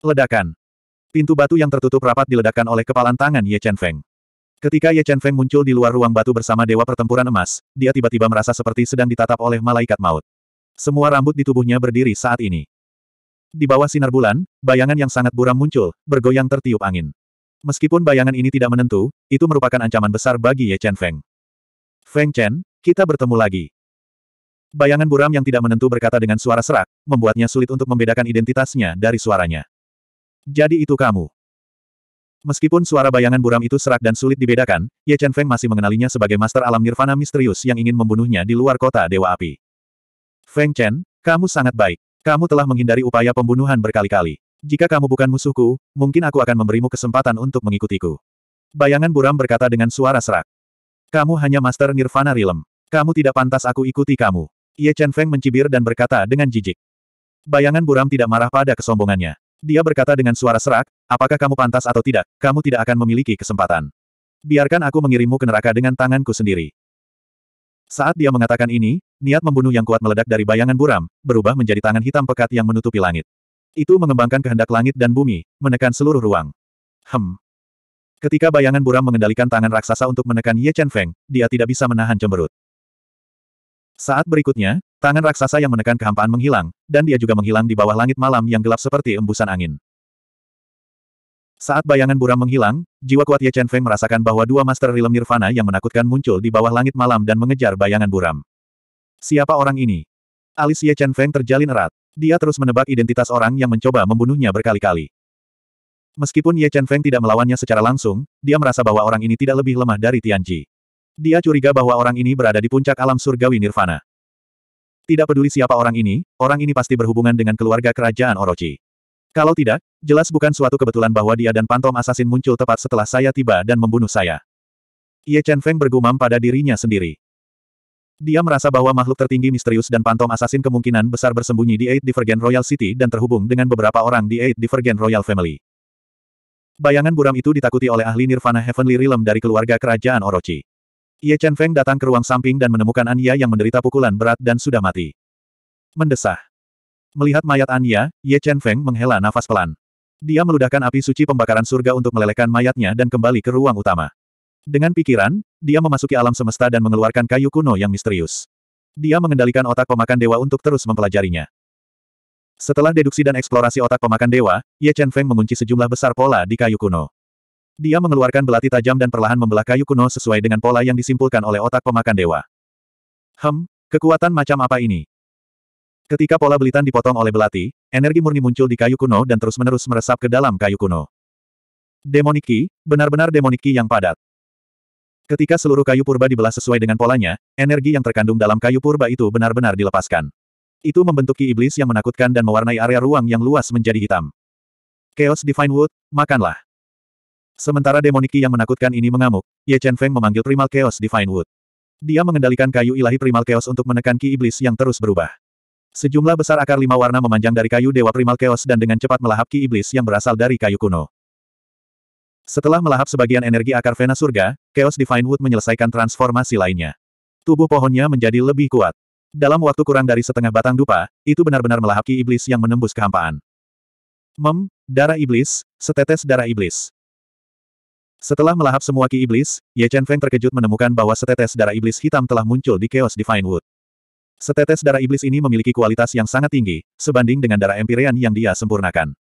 Ledakan. Pintu batu yang tertutup rapat diledakkan oleh kepalan tangan Ye Chen Feng. Ketika Ye Chen Feng muncul di luar ruang batu bersama Dewa Pertempuran Emas, dia tiba-tiba merasa seperti sedang ditatap oleh malaikat maut. Semua rambut di tubuhnya berdiri saat ini. Di bawah sinar bulan, bayangan yang sangat buram muncul, bergoyang tertiup angin. Meskipun bayangan ini tidak menentu, itu merupakan ancaman besar bagi Ye Chen Feng. Feng Chen, kita bertemu lagi. Bayangan buram yang tidak menentu berkata dengan suara serak, membuatnya sulit untuk membedakan identitasnya dari suaranya. Jadi itu kamu. Meskipun suara bayangan buram itu serak dan sulit dibedakan, Ye Chen Feng masih mengenalinya sebagai Master Alam Nirvana Misterius yang ingin membunuhnya di luar kota Dewa Api. Feng Chen, kamu sangat baik. Kamu telah menghindari upaya pembunuhan berkali-kali. Jika kamu bukan musuhku, mungkin aku akan memberimu kesempatan untuk mengikutiku. Bayangan buram berkata dengan suara serak. Kamu hanya Master Nirvana rilem. Kamu tidak pantas aku ikuti kamu. Ye Chen Feng mencibir dan berkata dengan jijik. Bayangan buram tidak marah pada kesombongannya. Dia berkata dengan suara serak, apakah kamu pantas atau tidak, kamu tidak akan memiliki kesempatan. Biarkan aku mengirimmu ke neraka dengan tanganku sendiri. Saat dia mengatakan ini, niat membunuh yang kuat meledak dari bayangan buram, berubah menjadi tangan hitam pekat yang menutupi langit. Itu mengembangkan kehendak langit dan bumi, menekan seluruh ruang. Hem. Ketika bayangan buram mengendalikan tangan raksasa untuk menekan Ye Chen Feng, dia tidak bisa menahan cemberut. Saat berikutnya, tangan raksasa yang menekan kehampaan menghilang, dan dia juga menghilang di bawah langit malam yang gelap seperti embusan angin. Saat bayangan buram menghilang, jiwa kuat Ye Chen Feng merasakan bahwa dua master rilem nirvana yang menakutkan muncul di bawah langit malam dan mengejar bayangan buram. Siapa orang ini? Alis Ye Chen Feng terjalin erat. Dia terus menebak identitas orang yang mencoba membunuhnya berkali-kali. Meskipun Ye Chen Feng tidak melawannya secara langsung, dia merasa bahwa orang ini tidak lebih lemah dari Tianji. Dia curiga bahwa orang ini berada di puncak alam surgawi Nirvana. Tidak peduli siapa orang ini, orang ini pasti berhubungan dengan keluarga kerajaan Orochi. Kalau tidak, jelas bukan suatu kebetulan bahwa dia dan Pantom Assassin muncul tepat setelah saya tiba dan membunuh saya. Ye Chen Feng bergumam pada dirinya sendiri. Dia merasa bahwa makhluk tertinggi misterius dan pantom assassin kemungkinan besar bersembunyi di Eight Divergent Royal City dan terhubung dengan beberapa orang di Eight Divergent Royal Family. Bayangan buram itu ditakuti oleh ahli Nirvana Heavenly Realm dari keluarga kerajaan Orochi. Ye Chen Feng datang ke ruang samping dan menemukan Anya yang menderita pukulan berat dan sudah mati. Mendesah. Melihat mayat Anya, Ye Chen Feng menghela nafas pelan. Dia meludahkan api suci pembakaran surga untuk melelehkan mayatnya dan kembali ke ruang utama. Dengan pikiran, dia memasuki alam semesta dan mengeluarkan kayu kuno yang misterius. Dia mengendalikan otak pemakan dewa untuk terus mempelajarinya. Setelah deduksi dan eksplorasi otak pemakan dewa, Ye Chen Feng mengunci sejumlah besar pola di kayu kuno. Dia mengeluarkan belati tajam dan perlahan membelah kayu kuno sesuai dengan pola yang disimpulkan oleh otak pemakan dewa. Hem, kekuatan macam apa ini? Ketika pola belitan dipotong oleh belati, energi murni muncul di kayu kuno dan terus-menerus meresap ke dalam kayu kuno. Demoniki, benar-benar demoniki yang padat. Ketika seluruh kayu purba dibelah sesuai dengan polanya, energi yang terkandung dalam kayu purba itu benar-benar dilepaskan. Itu membentuki iblis yang menakutkan dan mewarnai area ruang yang luas menjadi hitam. Chaos Divine Wood, makanlah. Sementara demoniki yang menakutkan ini mengamuk, Ye Chen Feng memanggil Primal Chaos Divine Wood. Dia mengendalikan kayu ilahi Primal Chaos untuk menekan ki iblis yang terus berubah. Sejumlah besar akar lima warna memanjang dari kayu Dewa Primal Chaos dan dengan cepat melahap ki iblis yang berasal dari kayu kuno. Setelah melahap sebagian energi akar Vena Surga, Chaos Divine Wood menyelesaikan transformasi lainnya. Tubuh pohonnya menjadi lebih kuat. Dalam waktu kurang dari setengah batang dupa, itu benar-benar melahap ki iblis yang menembus kehampaan. Mem, darah iblis, setetes darah iblis. Setelah melahap semua ki iblis, Ye Chen Feng terkejut menemukan bahwa setetes darah iblis hitam telah muncul di Chaos Divine Wood. Setetes darah iblis ini memiliki kualitas yang sangat tinggi, sebanding dengan darah Empyrean yang dia sempurnakan.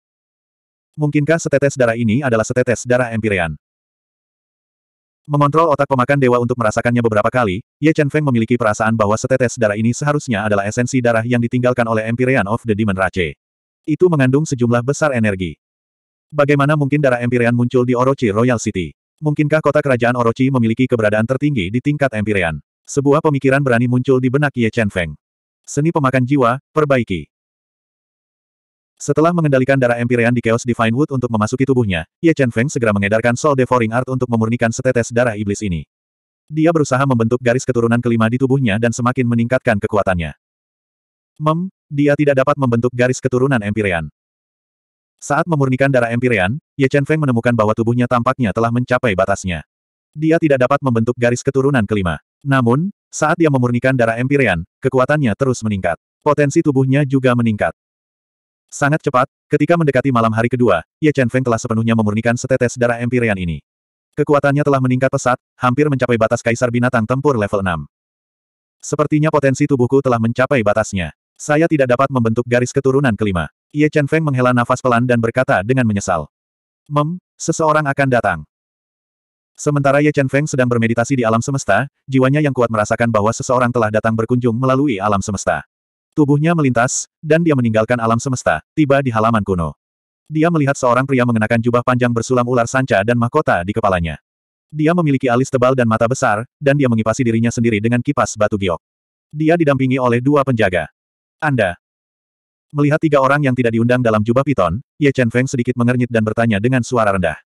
Mungkinkah setetes darah ini adalah setetes darah Empyrean? Mengontrol otak pemakan dewa untuk merasakannya beberapa kali, Ye Chen Feng memiliki perasaan bahwa setetes darah ini seharusnya adalah esensi darah yang ditinggalkan oleh Empyrean of the Demon Rache. Itu mengandung sejumlah besar energi. Bagaimana mungkin darah Empyrean muncul di Orochi Royal City? Mungkinkah kota kerajaan Orochi memiliki keberadaan tertinggi di tingkat Empyrean? Sebuah pemikiran berani muncul di benak Ye Chen Feng. Seni pemakan jiwa, perbaiki. Setelah mengendalikan darah Empyrean di Chaos Divine Wood untuk memasuki tubuhnya, Ye Chen Feng segera mengedarkan Soul Devouring Art untuk memurnikan setetes darah iblis ini. Dia berusaha membentuk garis keturunan kelima di tubuhnya dan semakin meningkatkan kekuatannya. Mem, dia tidak dapat membentuk garis keturunan Empyrean. Saat memurnikan darah Empyrean, Ye Chen Feng menemukan bahwa tubuhnya tampaknya telah mencapai batasnya. Dia tidak dapat membentuk garis keturunan kelima. Namun, saat dia memurnikan darah Empyrean, kekuatannya terus meningkat. Potensi tubuhnya juga meningkat. Sangat cepat, ketika mendekati malam hari kedua, Ye Chen Feng telah sepenuhnya memurnikan setetes darah Empyrean ini. Kekuatannya telah meningkat pesat, hampir mencapai batas kaisar binatang tempur level 6. Sepertinya potensi tubuhku telah mencapai batasnya. Saya tidak dapat membentuk garis keturunan kelima. Ye Chen Feng menghela nafas pelan dan berkata dengan menyesal. Mem, seseorang akan datang. Sementara Ye Chen Feng sedang bermeditasi di alam semesta, jiwanya yang kuat merasakan bahwa seseorang telah datang berkunjung melalui alam semesta. Tubuhnya melintas, dan dia meninggalkan alam semesta, tiba di halaman kuno. Dia melihat seorang pria mengenakan jubah panjang bersulam ular sanca dan mahkota di kepalanya. Dia memiliki alis tebal dan mata besar, dan dia mengipasi dirinya sendiri dengan kipas batu giok. Dia didampingi oleh dua penjaga. Anda. Melihat tiga orang yang tidak diundang dalam jubah piton, Ye Chen Feng sedikit mengernyit dan bertanya dengan suara rendah.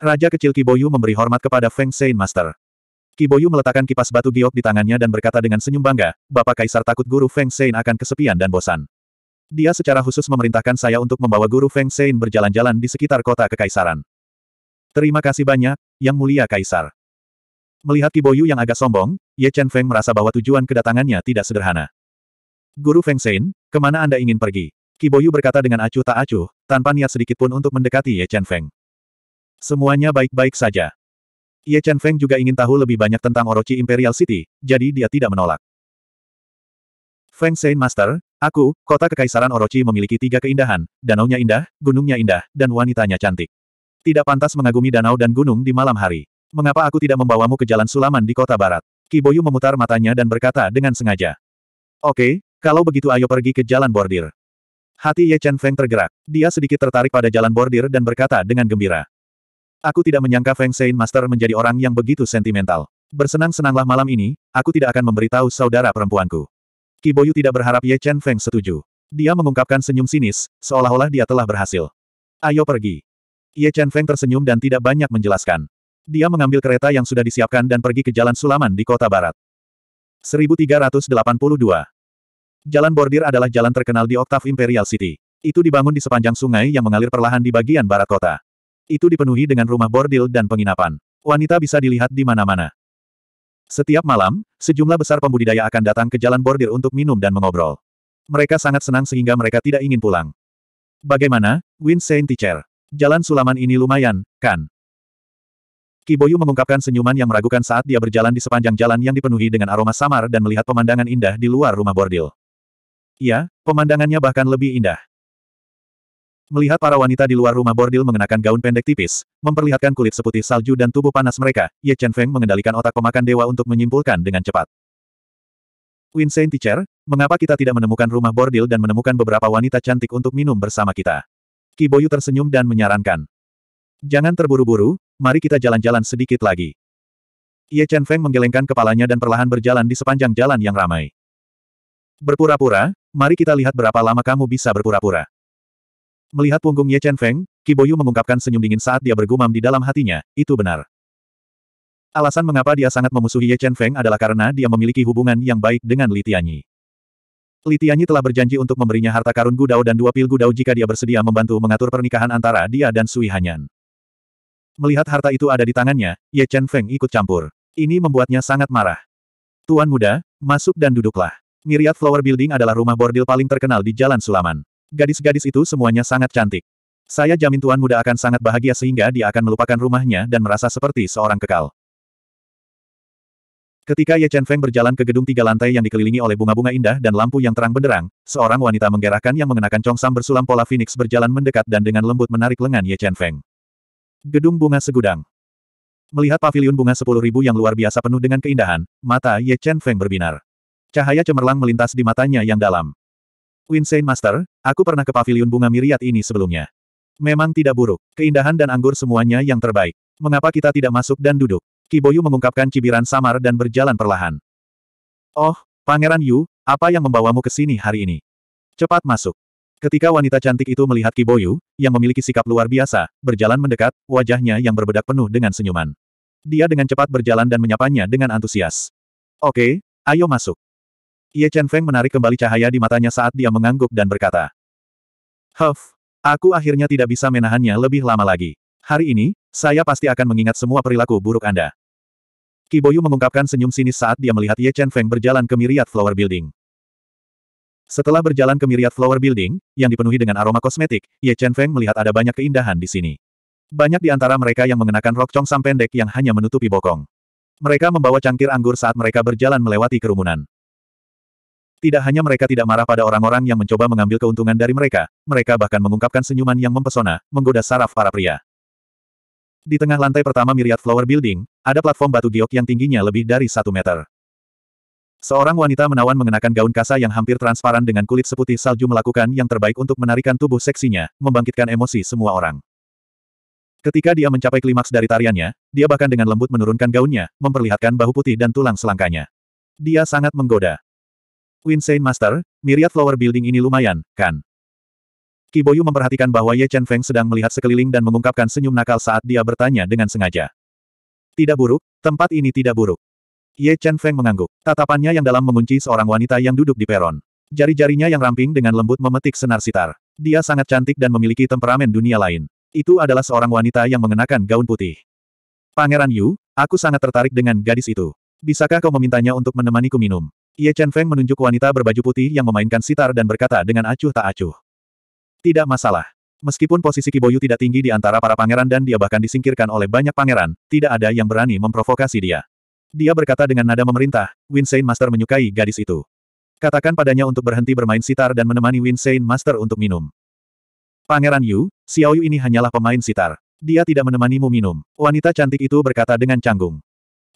Raja kecil Kiboyu memberi hormat kepada Feng Sein Master. Kiboyu meletakkan kipas batu giok di tangannya dan berkata dengan senyum bangga, Bapak Kaisar takut guru Feng Sein akan kesepian dan bosan. Dia secara khusus memerintahkan saya untuk membawa guru Feng Sein berjalan-jalan di sekitar kota kekaisaran. Terima kasih banyak, Yang Mulia Kaisar. Melihat Kiboyu yang agak sombong, Ye Chen Feng merasa bahwa tujuan kedatangannya tidak sederhana. Guru Feng Shen, kemana Anda ingin pergi? Kiboyu berkata dengan acuh tak acuh, tanpa niat sedikit pun untuk mendekati Ye Chen Feng. Semuanya baik-baik saja. Ye Chen Feng juga ingin tahu lebih banyak tentang Orochi Imperial City, jadi dia tidak menolak. Feng Shen Master, aku, kota kekaisaran Orochi memiliki tiga keindahan, danaunya indah, gunungnya indah, dan wanitanya cantik. Tidak pantas mengagumi danau dan gunung di malam hari. Mengapa aku tidak membawamu ke jalan sulaman di kota barat? Kiboyu memutar matanya dan berkata dengan sengaja. Oke, kalau begitu ayo pergi ke jalan bordir. Hati Ye Chen Feng tergerak. Dia sedikit tertarik pada jalan bordir dan berkata dengan gembira. Aku tidak menyangka Feng Sein Master menjadi orang yang begitu sentimental. Bersenang-senanglah malam ini, aku tidak akan memberitahu saudara perempuanku. Kiboyu tidak berharap Ye Chen Feng setuju. Dia mengungkapkan senyum sinis, seolah-olah dia telah berhasil. Ayo pergi. Ye Chen Feng tersenyum dan tidak banyak menjelaskan. Dia mengambil kereta yang sudah disiapkan dan pergi ke jalan sulaman di kota barat. 1382 Jalan Bordir adalah jalan terkenal di Octave Imperial City. Itu dibangun di sepanjang sungai yang mengalir perlahan di bagian barat kota. Itu dipenuhi dengan rumah bordil dan penginapan. Wanita bisa dilihat di mana-mana. Setiap malam, sejumlah besar pembudidaya akan datang ke jalan bordir untuk minum dan mengobrol. Mereka sangat senang sehingga mereka tidak ingin pulang. Bagaimana, Win Saint Teacher? Jalan sulaman ini lumayan, kan? Kiboyu mengungkapkan senyuman yang meragukan saat dia berjalan di sepanjang jalan yang dipenuhi dengan aroma samar dan melihat pemandangan indah di luar rumah bordil. Iya, pemandangannya bahkan lebih indah. Melihat para wanita di luar rumah bordil mengenakan gaun pendek tipis, memperlihatkan kulit seputih salju dan tubuh panas mereka, Ye Chen Feng mengendalikan otak pemakan dewa untuk menyimpulkan dengan cepat. Saint Teacher, mengapa kita tidak menemukan rumah bordil dan menemukan beberapa wanita cantik untuk minum bersama kita? Kiboyu tersenyum dan menyarankan. Jangan terburu-buru, mari kita jalan-jalan sedikit lagi. Ye Chen Feng menggelengkan kepalanya dan perlahan berjalan di sepanjang jalan yang ramai. Berpura-pura, mari kita lihat berapa lama kamu bisa berpura-pura. Melihat punggung Ye Chen Feng, Kiboyu mengungkapkan senyum dingin saat dia bergumam di dalam hatinya, itu benar. Alasan mengapa dia sangat memusuhi Ye Chen Feng adalah karena dia memiliki hubungan yang baik dengan Li Tianyi. Li Tianyi telah berjanji untuk memberinya harta karun Gudao dan dua pil Gudao jika dia bersedia membantu mengatur pernikahan antara dia dan Sui Hanyan. Melihat harta itu ada di tangannya, Ye Chen Feng ikut campur. Ini membuatnya sangat marah. Tuan muda, masuk dan duduklah. Myriad Flower Building adalah rumah bordil paling terkenal di Jalan Sulaman. Gadis-gadis itu semuanya sangat cantik. Saya jamin tuan muda akan sangat bahagia sehingga dia akan melupakan rumahnya dan merasa seperti seorang kekal. Ketika Ye Chen Feng berjalan ke gedung tiga lantai yang dikelilingi oleh bunga-bunga indah dan lampu yang terang benderang, seorang wanita menggerakkan yang mengenakan congsam bersulam pola phoenix berjalan mendekat dan dengan lembut menarik lengan Ye Chen Feng. Gedung bunga segudang. Melihat pavilion bunga sepuluh ribu yang luar biasa penuh dengan keindahan, mata Ye Chen Feng berbinar. Cahaya cemerlang melintas di matanya yang dalam. Winsane Master, aku pernah ke pavilion bunga miriat ini sebelumnya. Memang tidak buruk. Keindahan dan anggur semuanya yang terbaik. Mengapa kita tidak masuk dan duduk? Kiboyu mengungkapkan cibiran samar dan berjalan perlahan. Oh, Pangeran Yu, apa yang membawamu ke sini hari ini? Cepat masuk. Ketika wanita cantik itu melihat Kiboyu, yang memiliki sikap luar biasa, berjalan mendekat, wajahnya yang berbedak penuh dengan senyuman. Dia dengan cepat berjalan dan menyapanya dengan antusias. Oke, ayo masuk. Ye Chen Feng menarik kembali cahaya di matanya saat dia mengangguk dan berkata. Huff, aku akhirnya tidak bisa menahannya lebih lama lagi. Hari ini, saya pasti akan mengingat semua perilaku buruk Anda. Kiboyu mengungkapkan senyum sinis saat dia melihat Ye Chen Feng berjalan ke Myriad Flower Building. Setelah berjalan ke Myriad Flower Building, yang dipenuhi dengan aroma kosmetik, Ye Chen Feng melihat ada banyak keindahan di sini. Banyak di antara mereka yang mengenakan rok congsam pendek yang hanya menutupi bokong. Mereka membawa cangkir anggur saat mereka berjalan melewati kerumunan. Tidak hanya mereka tidak marah pada orang-orang yang mencoba mengambil keuntungan dari mereka, mereka bahkan mengungkapkan senyuman yang mempesona, menggoda saraf para pria. Di tengah lantai pertama Myriad Flower Building, ada platform batu giok yang tingginya lebih dari satu meter. Seorang wanita menawan mengenakan gaun kasa yang hampir transparan dengan kulit seputih salju melakukan yang terbaik untuk menarikan tubuh seksinya, membangkitkan emosi semua orang. Ketika dia mencapai klimaks dari tariannya, dia bahkan dengan lembut menurunkan gaunnya, memperlihatkan bahu putih dan tulang selangkanya. Dia sangat menggoda. Queen Saint Master, Myriad Flower Building ini lumayan, kan? Kiboyu memperhatikan bahwa Ye Chen Feng sedang melihat sekeliling dan mengungkapkan senyum nakal saat dia bertanya dengan sengaja. Tidak buruk, tempat ini tidak buruk. Ye Chen Feng mengangguk. Tatapannya yang dalam mengunci seorang wanita yang duduk di peron. Jari-jarinya yang ramping dengan lembut memetik senar sitar. Dia sangat cantik dan memiliki temperamen dunia lain. Itu adalah seorang wanita yang mengenakan gaun putih. Pangeran Yu, aku sangat tertarik dengan gadis itu. Bisakah kau memintanya untuk menemaniku minum? Ye Chen Feng menunjuk wanita berbaju putih yang memainkan sitar dan berkata dengan acuh tak acuh. Tidak masalah. Meskipun posisi Kiboyu tidak tinggi di antara para pangeran dan dia bahkan disingkirkan oleh banyak pangeran, tidak ada yang berani memprovokasi dia. Dia berkata dengan nada memerintah, Winsein Master menyukai gadis itu. Katakan padanya untuk berhenti bermain sitar dan menemani Winsein Master untuk minum. Pangeran Yu, Xiaoyu ini hanyalah pemain sitar. Dia tidak menemanimu minum. Wanita cantik itu berkata dengan canggung.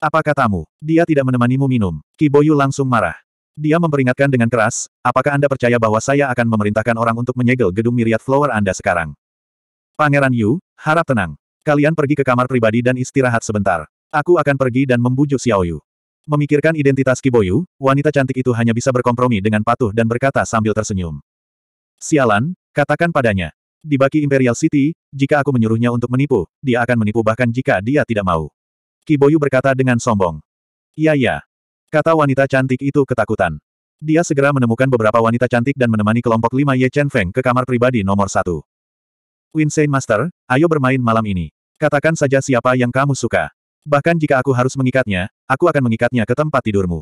Apa katamu? Dia tidak menemanimu minum. Kiboyu langsung marah. Dia memperingatkan dengan keras, apakah Anda percaya bahwa saya akan memerintahkan orang untuk menyegel gedung Myriad Flower Anda sekarang? Pangeran Yu, harap tenang. Kalian pergi ke kamar pribadi dan istirahat sebentar. Aku akan pergi dan membujuk Xiao Yu. Memikirkan identitas Kiboyu, wanita cantik itu hanya bisa berkompromi dengan patuh dan berkata sambil tersenyum. Sialan, katakan padanya. Di baki Imperial City, jika aku menyuruhnya untuk menipu, dia akan menipu bahkan jika dia tidak mau. Kiboyu berkata dengan sombong. Iya ya. Kata wanita cantik itu ketakutan. Dia segera menemukan beberapa wanita cantik dan menemani kelompok lima Ye Chen Feng ke kamar pribadi nomor satu. Winsane Master, ayo bermain malam ini. Katakan saja siapa yang kamu suka. Bahkan jika aku harus mengikatnya, aku akan mengikatnya ke tempat tidurmu.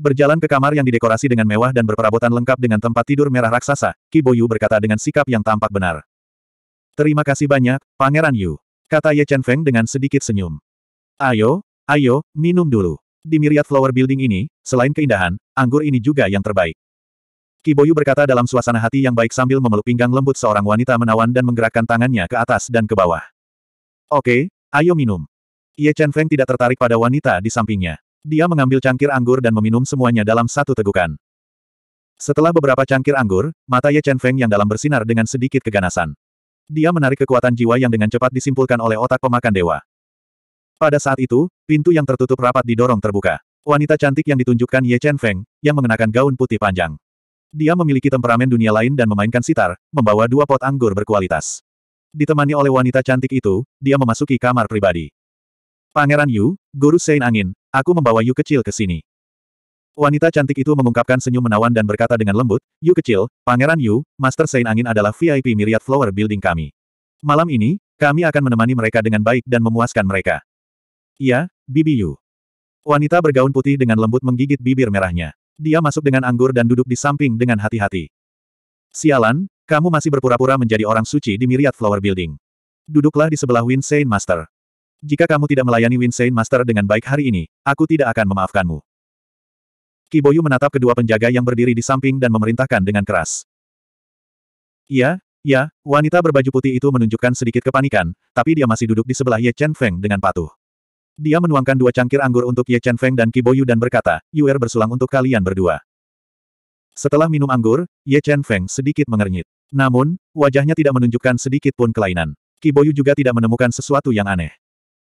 Berjalan ke kamar yang didekorasi dengan mewah dan berperabotan lengkap dengan tempat tidur merah raksasa, Kiboyu berkata dengan sikap yang tampak benar. Terima kasih banyak, Pangeran Yu. Kata Ye Chen Feng dengan sedikit senyum. Ayo, ayo, minum dulu. Di Myriad Flower Building ini, selain keindahan, anggur ini juga yang terbaik. Kiboyu berkata dalam suasana hati yang baik sambil memeluk pinggang lembut seorang wanita menawan dan menggerakkan tangannya ke atas dan ke bawah. Oke, ayo minum. Ye Chen Feng tidak tertarik pada wanita di sampingnya. Dia mengambil cangkir anggur dan meminum semuanya dalam satu tegukan. Setelah beberapa cangkir anggur, mata Ye Chen Feng yang dalam bersinar dengan sedikit keganasan. Dia menarik kekuatan jiwa yang dengan cepat disimpulkan oleh otak pemakan dewa. Pada saat itu, pintu yang tertutup rapat didorong terbuka. Wanita cantik yang ditunjukkan Ye Chen Feng, yang mengenakan gaun putih panjang. Dia memiliki temperamen dunia lain dan memainkan sitar, membawa dua pot anggur berkualitas. Ditemani oleh wanita cantik itu, dia memasuki kamar pribadi. Pangeran Yu, Guru Sein Angin, aku membawa Yu kecil ke sini. Wanita cantik itu mengungkapkan senyum menawan dan berkata dengan lembut, Yu kecil, Pangeran Yu, Master Sein Angin adalah VIP Myriad Flower Building kami. Malam ini, kami akan menemani mereka dengan baik dan memuaskan mereka. Ya, Bibi Yu. Wanita bergaun putih dengan lembut menggigit bibir merahnya. Dia masuk dengan anggur dan duduk di samping dengan hati-hati. Sialan, kamu masih berpura-pura menjadi orang suci di Myriad Flower Building. Duduklah di sebelah Win Sein Master. Jika kamu tidak melayani Win Sein Master dengan baik hari ini, aku tidak akan memaafkanmu. Kiboyu menatap kedua penjaga yang berdiri di samping dan memerintahkan dengan keras. Ya, ya, wanita berbaju putih itu menunjukkan sedikit kepanikan, tapi dia masih duduk di sebelah Ye Chen Feng dengan patuh. Dia menuangkan dua cangkir anggur untuk Ye Chen Feng dan Kiboyu dan berkata, Yuer bersulang untuk kalian berdua. Setelah minum anggur, Ye Chen Feng sedikit mengernyit. Namun, wajahnya tidak menunjukkan sedikit pun kelainan. Kiboyu juga tidak menemukan sesuatu yang aneh.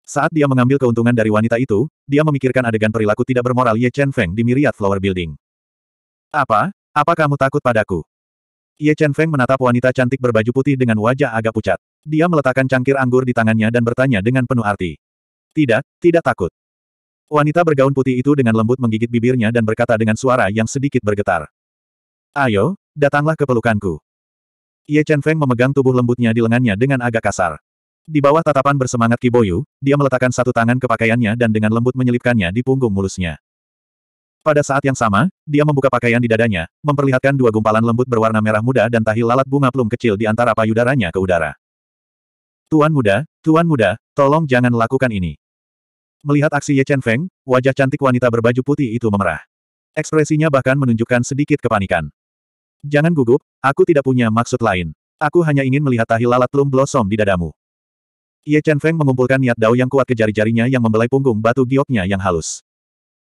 Saat dia mengambil keuntungan dari wanita itu, dia memikirkan adegan perilaku tidak bermoral Ye Chen Feng di Myriad Flower Building. Apa? Apa kamu takut padaku? Ye Chen Feng menatap wanita cantik berbaju putih dengan wajah agak pucat. Dia meletakkan cangkir anggur di tangannya dan bertanya dengan penuh arti. Tidak, tidak takut. Wanita bergaun putih itu dengan lembut menggigit bibirnya dan berkata dengan suara yang sedikit bergetar. Ayo, datanglah ke pelukanku. Ye Chen Feng memegang tubuh lembutnya di lengannya dengan agak kasar. Di bawah tatapan bersemangat Kiboyu, dia meletakkan satu tangan ke pakaiannya dan dengan lembut menyelipkannya di punggung mulusnya. Pada saat yang sama, dia membuka pakaian di dadanya, memperlihatkan dua gumpalan lembut berwarna merah muda dan tahi lalat bunga plum kecil di antara payudaranya ke udara. Tuan muda, tuan muda, tolong jangan lakukan ini. Melihat aksi Ye Chen Feng, wajah cantik wanita berbaju putih itu memerah. Ekspresinya bahkan menunjukkan sedikit kepanikan. Jangan gugup, aku tidak punya maksud lain. Aku hanya ingin melihat tahi lalat plum blossom di dadamu. Ye Chen Feng mengumpulkan niat dao yang kuat ke jari-jarinya yang membelai punggung batu gioknya yang halus.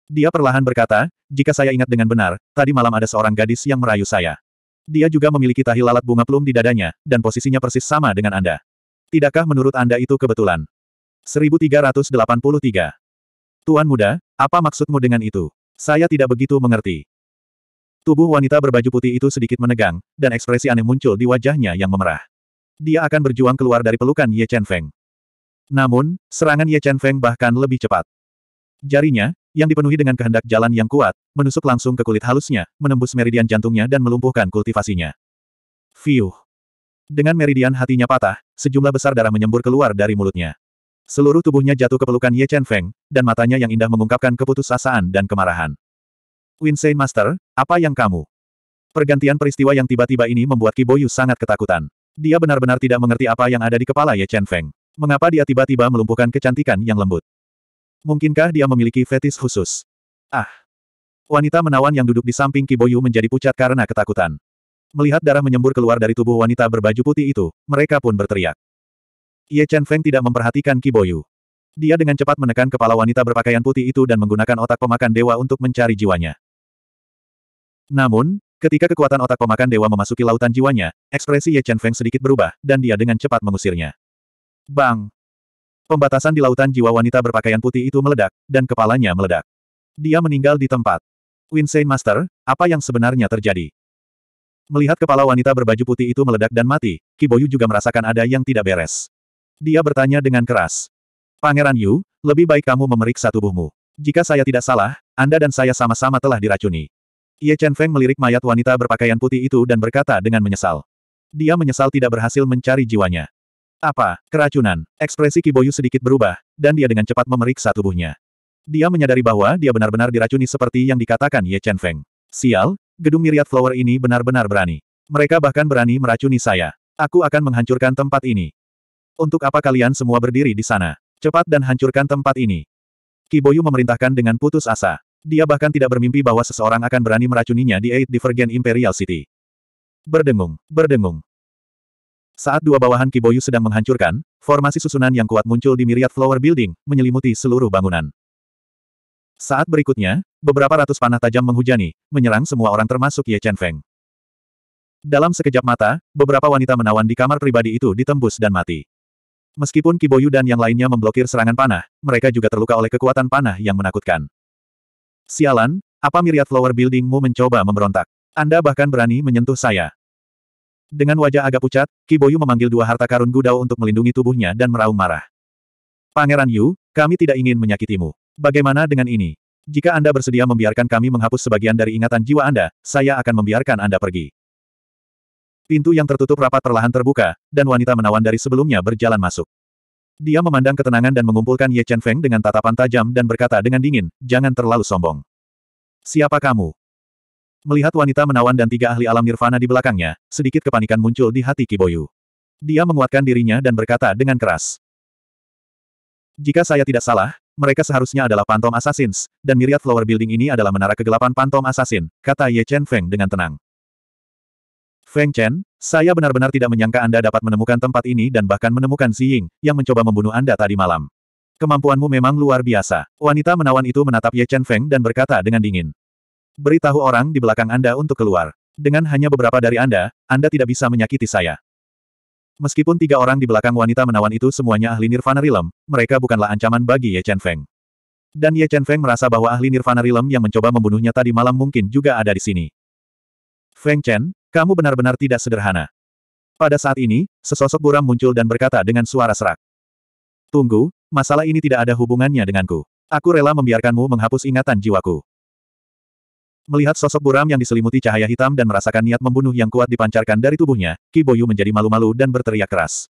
Dia perlahan berkata, jika saya ingat dengan benar, tadi malam ada seorang gadis yang merayu saya. Dia juga memiliki tahi lalat bunga plum di dadanya, dan posisinya persis sama dengan Anda. Tidakkah menurut Anda itu kebetulan? 1383. Tuan muda, apa maksudmu dengan itu? Saya tidak begitu mengerti. Tubuh wanita berbaju putih itu sedikit menegang, dan ekspresi aneh muncul di wajahnya yang memerah. Dia akan berjuang keluar dari pelukan Ye Chen Feng. Namun, serangan Ye Chen Feng bahkan lebih cepat. Jarinya, yang dipenuhi dengan kehendak jalan yang kuat, menusuk langsung ke kulit halusnya, menembus meridian jantungnya dan melumpuhkan kultivasinya. Fiuh. Dengan meridian hatinya patah, sejumlah besar darah menyembur keluar dari mulutnya. Seluruh tubuhnya jatuh ke pelukan Ye Chen Feng, dan matanya yang indah mengungkapkan keputusasaan dan kemarahan. Winsei Master, apa yang kamu? Pergantian peristiwa yang tiba-tiba ini membuat Kiboyu sangat ketakutan. Dia benar-benar tidak mengerti apa yang ada di kepala Ye Chen Feng. Mengapa dia tiba-tiba melumpuhkan kecantikan yang lembut? Mungkinkah dia memiliki fetis khusus? Ah! Wanita menawan yang duduk di samping Kiboyu menjadi pucat karena ketakutan. Melihat darah menyembur keluar dari tubuh wanita berbaju putih itu, mereka pun berteriak. Ye Chen Feng tidak memperhatikan Kiboyu. Dia dengan cepat menekan kepala wanita berpakaian putih itu dan menggunakan otak pemakan dewa untuk mencari jiwanya. Namun, ketika kekuatan otak pemakan dewa memasuki lautan jiwanya, ekspresi Ye Chen Feng sedikit berubah, dan dia dengan cepat mengusirnya. Bang! Pembatasan di lautan jiwa wanita berpakaian putih itu meledak, dan kepalanya meledak. Dia meninggal di tempat. Winsane Master, apa yang sebenarnya terjadi? Melihat kepala wanita berbaju putih itu meledak dan mati, Kiboyu juga merasakan ada yang tidak beres. Dia bertanya dengan keras. Pangeran Yu, lebih baik kamu memeriksa tubuhmu. Jika saya tidak salah, Anda dan saya sama-sama telah diracuni. Ye Chen Feng melirik mayat wanita berpakaian putih itu dan berkata dengan menyesal. Dia menyesal tidak berhasil mencari jiwanya. Apa? Keracunan. Ekspresi Kiboyu sedikit berubah, dan dia dengan cepat memeriksa tubuhnya. Dia menyadari bahwa dia benar-benar diracuni seperti yang dikatakan Ye Chen Feng. Sial, gedung miriat flower ini benar-benar berani. Mereka bahkan berani meracuni saya. Aku akan menghancurkan tempat ini. Untuk apa kalian semua berdiri di sana? Cepat dan hancurkan tempat ini. Kiboyu memerintahkan dengan putus asa. Dia bahkan tidak bermimpi bahwa seseorang akan berani meracuninya di Eight Divergent Imperial City. Berdengung, berdengung. Saat dua bawahan Kiboyu sedang menghancurkan, formasi susunan yang kuat muncul di Myriad Flower Building, menyelimuti seluruh bangunan. Saat berikutnya, beberapa ratus panah tajam menghujani, menyerang semua orang termasuk Ye Chen Feng. Dalam sekejap mata, beberapa wanita menawan di kamar pribadi itu ditembus dan mati. Meskipun Kiboyu dan yang lainnya memblokir serangan panah, mereka juga terluka oleh kekuatan panah yang menakutkan. Sialan, apa Myriad Flower Buildingmu mencoba memberontak? Anda bahkan berani menyentuh saya. Dengan wajah agak pucat, Kiboyu memanggil dua harta karun Gudao untuk melindungi tubuhnya dan meraung marah. Pangeran Yu, kami tidak ingin menyakitimu. Bagaimana dengan ini? Jika Anda bersedia membiarkan kami menghapus sebagian dari ingatan jiwa Anda, saya akan membiarkan Anda pergi. Pintu yang tertutup rapat perlahan terbuka, dan wanita menawan dari sebelumnya berjalan masuk. Dia memandang ketenangan dan mengumpulkan Ye Chen Feng dengan tatapan tajam dan berkata dengan dingin, jangan terlalu sombong. Siapa kamu? Melihat wanita menawan dan tiga ahli alam nirvana di belakangnya, sedikit kepanikan muncul di hati Kiboyu. Dia menguatkan dirinya dan berkata dengan keras. Jika saya tidak salah, mereka seharusnya adalah Phantom Assassins, dan Myriad Flower Building ini adalah menara kegelapan Phantom Assassin, kata Ye Chen Feng dengan tenang. Feng Chen, saya benar-benar tidak menyangka Anda dapat menemukan tempat ini dan bahkan menemukan Xi Ying, yang mencoba membunuh Anda tadi malam. Kemampuanmu memang luar biasa. Wanita menawan itu menatap Ye Chen Feng dan berkata dengan dingin. Beritahu orang di belakang Anda untuk keluar. Dengan hanya beberapa dari Anda, Anda tidak bisa menyakiti saya. Meskipun tiga orang di belakang wanita menawan itu semuanya ahli Nirvana rilem, mereka bukanlah ancaman bagi Ye Chen Feng. Dan Ye Chen Feng merasa bahwa ahli Nirvana rilem yang mencoba membunuhnya tadi malam mungkin juga ada di sini. Feng Chen, kamu benar-benar tidak sederhana. Pada saat ini, sesosok buram muncul dan berkata dengan suara serak. Tunggu, masalah ini tidak ada hubungannya denganku. Aku rela membiarkanmu menghapus ingatan jiwaku. Melihat sosok buram yang diselimuti cahaya hitam dan merasakan niat membunuh yang kuat dipancarkan dari tubuhnya, Boyu menjadi malu-malu dan berteriak keras.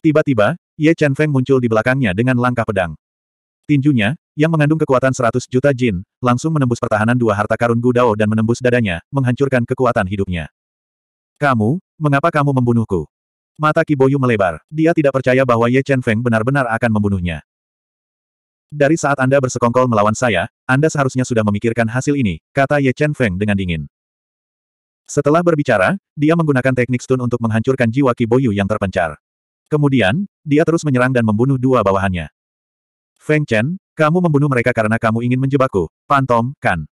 Tiba-tiba, Ye Chen Feng muncul di belakangnya dengan langkah pedang. Tinjunya, yang mengandung kekuatan 100 juta jin, langsung menembus pertahanan dua harta karun Gu Dao dan menembus dadanya, menghancurkan kekuatan hidupnya. Kamu, mengapa kamu membunuhku? Mata Boyu melebar. Dia tidak percaya bahwa Ye Chen Feng benar-benar akan membunuhnya. Dari saat Anda bersekongkol melawan saya, Anda seharusnya sudah memikirkan hasil ini, kata Ye Chen Feng dengan dingin. Setelah berbicara, dia menggunakan teknik stun untuk menghancurkan jiwa Kiboyu yang terpencar. Kemudian, dia terus menyerang dan membunuh dua bawahannya. Feng Chen, kamu membunuh mereka karena kamu ingin menjebakku, Pantom, kan?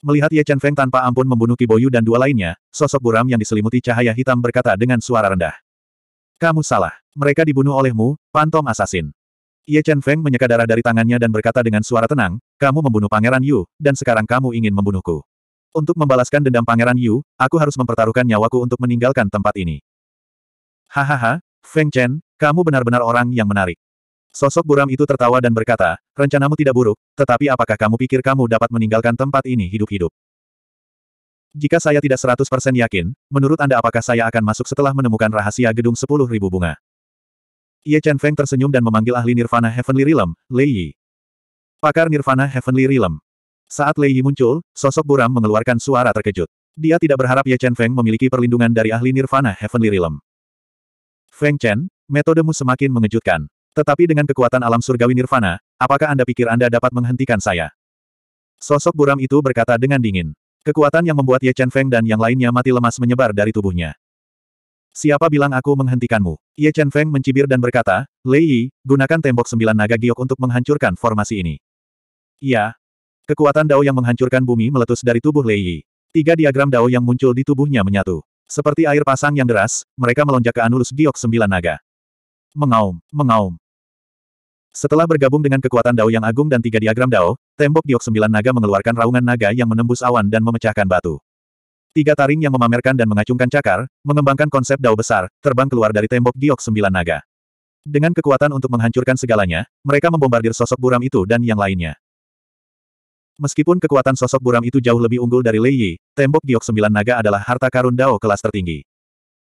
Melihat Ye Chen Feng tanpa ampun membunuh Kiboyu dan dua lainnya, sosok buram yang diselimuti cahaya hitam berkata dengan suara rendah. Kamu salah. Mereka dibunuh olehmu, Pantom Assassin. Ye Chen Feng menyeka darah dari tangannya dan berkata dengan suara tenang, kamu membunuh Pangeran Yu, dan sekarang kamu ingin membunuhku. Untuk membalaskan dendam Pangeran Yu, aku harus mempertaruhkan nyawaku untuk meninggalkan tempat ini. Hahaha, Feng Chen, kamu benar-benar orang yang menarik. Sosok buram itu tertawa dan berkata, rencanamu tidak buruk, tetapi apakah kamu pikir kamu dapat meninggalkan tempat ini hidup-hidup? Jika saya tidak 100% yakin, menurut Anda apakah saya akan masuk setelah menemukan rahasia gedung 10.000 bunga? Ye Chen Feng tersenyum dan memanggil ahli Nirvana Heavenly Realm, Lei Yi. Pakar Nirvana Heavenly Realm. Saat Lei Yi muncul, sosok buram mengeluarkan suara terkejut. Dia tidak berharap Ye Chen Feng memiliki perlindungan dari ahli Nirvana Heavenly Realm. Feng Chen, metodemu semakin mengejutkan. Tetapi dengan kekuatan alam surgawi Nirvana, apakah Anda pikir Anda dapat menghentikan saya? Sosok buram itu berkata dengan dingin. Kekuatan yang membuat Ye Chen Feng dan yang lainnya mati lemas menyebar dari tubuhnya. Siapa bilang aku menghentikanmu? Ye Chen Feng mencibir dan berkata, Lei Yi, gunakan tembok sembilan naga giok untuk menghancurkan formasi ini. Iya. Kekuatan Dao yang menghancurkan bumi meletus dari tubuh Lei Yi. Tiga diagram Dao yang muncul di tubuhnya menyatu. Seperti air pasang yang deras, mereka melonjak ke anulus giok sembilan naga. Mengaum, mengaum. Setelah bergabung dengan kekuatan Dao yang agung dan tiga diagram Dao, tembok giok sembilan naga mengeluarkan raungan naga yang menembus awan dan memecahkan batu. Tiga taring yang memamerkan dan mengacungkan cakar, mengembangkan konsep dao besar, terbang keluar dari tembok giok sembilan naga. Dengan kekuatan untuk menghancurkan segalanya, mereka membombardir sosok buram itu dan yang lainnya. Meskipun kekuatan sosok buram itu jauh lebih unggul dari Lei Yi, tembok giok sembilan naga adalah harta karun dao kelas tertinggi.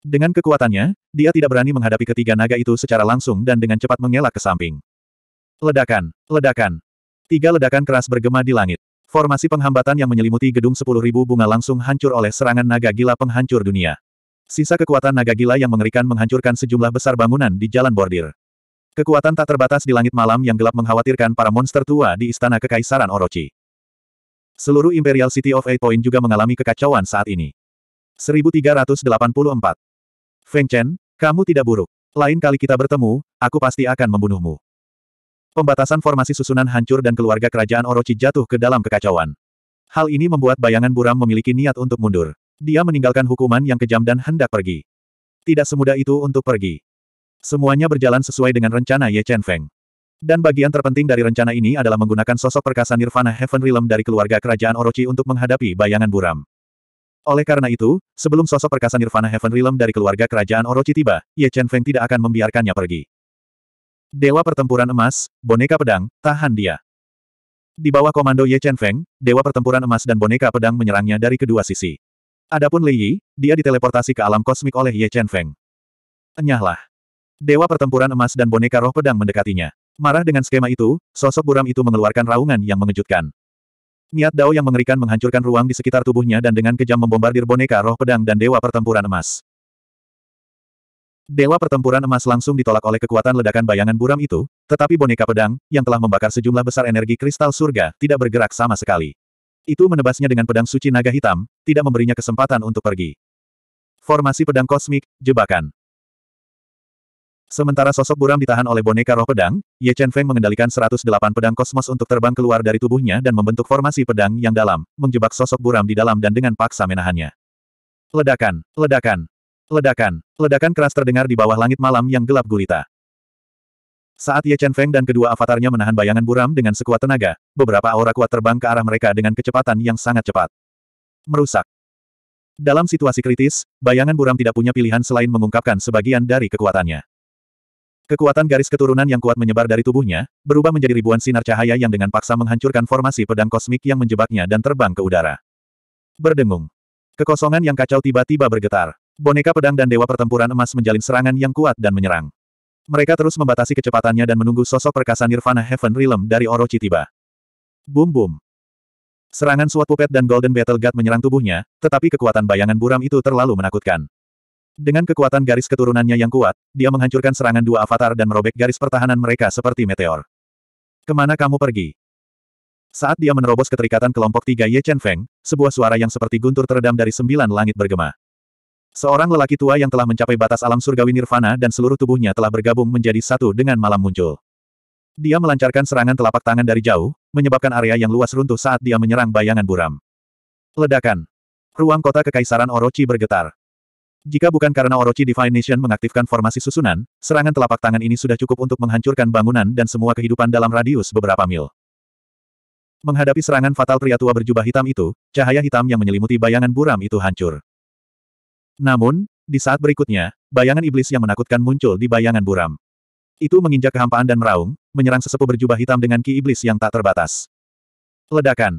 Dengan kekuatannya, dia tidak berani menghadapi ketiga naga itu secara langsung dan dengan cepat mengelak ke samping. Ledakan, ledakan. Tiga ledakan keras bergema di langit. Formasi penghambatan yang menyelimuti gedung 10.000 bunga langsung hancur oleh serangan naga gila penghancur dunia. Sisa kekuatan naga gila yang mengerikan menghancurkan sejumlah besar bangunan di jalan bordir. Kekuatan tak terbatas di langit malam yang gelap mengkhawatirkan para monster tua di istana kekaisaran Orochi. Seluruh Imperial City of Eight Point juga mengalami kekacauan saat ini. 1384. Feng Chen, kamu tidak buruk. Lain kali kita bertemu, aku pasti akan membunuhmu. Pembatasan formasi susunan hancur dan keluarga kerajaan Orochi jatuh ke dalam kekacauan. Hal ini membuat bayangan buram memiliki niat untuk mundur. Dia meninggalkan hukuman yang kejam dan hendak pergi. Tidak semudah itu untuk pergi. Semuanya berjalan sesuai dengan rencana Ye Chen Feng. Dan bagian terpenting dari rencana ini adalah menggunakan sosok perkasa Nirvana Heaven Realm dari keluarga kerajaan Orochi untuk menghadapi bayangan buram. Oleh karena itu, sebelum sosok perkasa Nirvana Heaven Realm dari keluarga kerajaan Orochi tiba, Ye Chen Feng tidak akan membiarkannya pergi. Dewa pertempuran emas, boneka pedang, tahan dia. Di bawah komando Ye Chen Feng, dewa pertempuran emas dan boneka pedang menyerangnya dari kedua sisi. Adapun Li Yi, dia diteleportasi ke alam kosmik oleh Ye Chen Feng. Enyahlah. Dewa pertempuran emas dan boneka roh pedang mendekatinya. Marah dengan skema itu, sosok buram itu mengeluarkan raungan yang mengejutkan. Niat Dao yang mengerikan menghancurkan ruang di sekitar tubuhnya dan dengan kejam membombardir boneka roh pedang dan dewa pertempuran emas. Dewa pertempuran emas langsung ditolak oleh kekuatan ledakan bayangan buram itu, tetapi boneka pedang, yang telah membakar sejumlah besar energi kristal surga, tidak bergerak sama sekali. Itu menebasnya dengan pedang suci naga hitam, tidak memberinya kesempatan untuk pergi. Formasi pedang kosmik, jebakan. Sementara sosok buram ditahan oleh boneka roh pedang, Ye Chen Feng mengendalikan 108 pedang kosmos untuk terbang keluar dari tubuhnya dan membentuk formasi pedang yang dalam, menjebak sosok buram di dalam dan dengan paksa menahannya. Ledakan, ledakan, Ledakan. Ledakan keras terdengar di bawah langit malam yang gelap gulita. Saat Ye Chen Feng dan kedua avatarnya menahan bayangan buram dengan sekuat tenaga, beberapa aura kuat terbang ke arah mereka dengan kecepatan yang sangat cepat. Merusak. Dalam situasi kritis, bayangan buram tidak punya pilihan selain mengungkapkan sebagian dari kekuatannya. Kekuatan garis keturunan yang kuat menyebar dari tubuhnya, berubah menjadi ribuan sinar cahaya yang dengan paksa menghancurkan formasi pedang kosmik yang menjebaknya dan terbang ke udara. Berdengung. Kekosongan yang kacau tiba-tiba bergetar. Boneka pedang dan dewa pertempuran emas menjalin serangan yang kuat dan menyerang. Mereka terus membatasi kecepatannya dan menunggu sosok perkasa Nirvana Heaven Realm dari Orochi tiba. Boom boom. Serangan SWAT Puppet dan Golden Battle God menyerang tubuhnya, tetapi kekuatan bayangan buram itu terlalu menakutkan. Dengan kekuatan garis keturunannya yang kuat, dia menghancurkan serangan dua avatar dan merobek garis pertahanan mereka seperti meteor. Kemana kamu pergi? Saat dia menerobos keterikatan kelompok tiga Ye Chen Feng, sebuah suara yang seperti guntur teredam dari sembilan langit bergema. Seorang lelaki tua yang telah mencapai batas alam surgawi nirvana dan seluruh tubuhnya telah bergabung menjadi satu dengan malam muncul. Dia melancarkan serangan telapak tangan dari jauh, menyebabkan area yang luas runtuh saat dia menyerang bayangan buram. Ledakan. Ruang kota Kekaisaran Orochi bergetar. Jika bukan karena Orochi Divine Nation mengaktifkan formasi susunan, serangan telapak tangan ini sudah cukup untuk menghancurkan bangunan dan semua kehidupan dalam radius beberapa mil. Menghadapi serangan fatal pria tua berjubah hitam itu, cahaya hitam yang menyelimuti bayangan buram itu hancur. Namun, di saat berikutnya, bayangan iblis yang menakutkan muncul di bayangan buram. Itu menginjak kehampaan dan meraung, menyerang sesepuh berjubah hitam dengan ki iblis yang tak terbatas. Ledakan.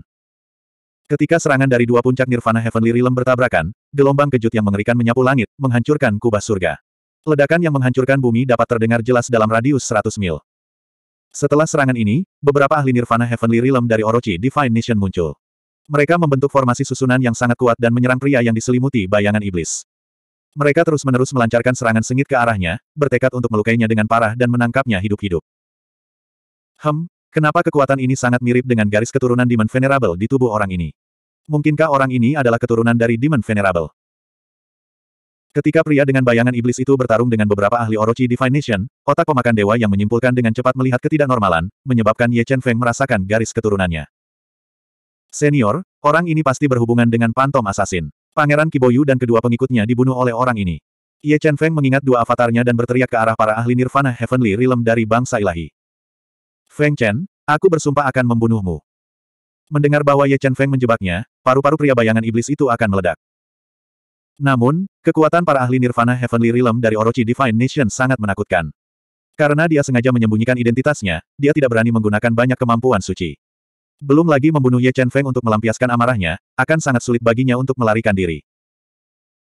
Ketika serangan dari dua puncak Nirvana Heavenly Realm bertabrakan, gelombang kejut yang mengerikan menyapu langit, menghancurkan kubah surga. Ledakan yang menghancurkan bumi dapat terdengar jelas dalam radius 100 mil. Setelah serangan ini, beberapa ahli Nirvana Heavenly Realm dari Orochi Divine Nation muncul. Mereka membentuk formasi susunan yang sangat kuat dan menyerang pria yang diselimuti bayangan iblis. Mereka terus-menerus melancarkan serangan sengit ke arahnya, bertekad untuk melukainya dengan parah dan menangkapnya hidup-hidup. Hem, kenapa kekuatan ini sangat mirip dengan garis keturunan Demon Venerable di tubuh orang ini? Mungkinkah orang ini adalah keturunan dari Demon Venerable? Ketika pria dengan bayangan iblis itu bertarung dengan beberapa ahli Orochi Divination, otak pemakan dewa yang menyimpulkan dengan cepat melihat ketidaknormalan, menyebabkan Ye Chen Feng merasakan garis keturunannya. Senior, orang ini pasti berhubungan dengan Pantom Assassin. Pangeran Kiboyu dan kedua pengikutnya dibunuh oleh orang ini. Ye Chen Feng mengingat dua avatarnya dan berteriak ke arah para ahli nirvana heavenly realm dari bangsa ilahi. Feng Chen, aku bersumpah akan membunuhmu. Mendengar bahwa Ye Chen Feng menjebaknya, paru-paru pria bayangan iblis itu akan meledak. Namun, kekuatan para ahli nirvana heavenly realm dari Orochi Divine Nation sangat menakutkan. Karena dia sengaja menyembunyikan identitasnya, dia tidak berani menggunakan banyak kemampuan suci. Belum lagi membunuh Ye Chen Feng untuk melampiaskan amarahnya, akan sangat sulit baginya untuk melarikan diri.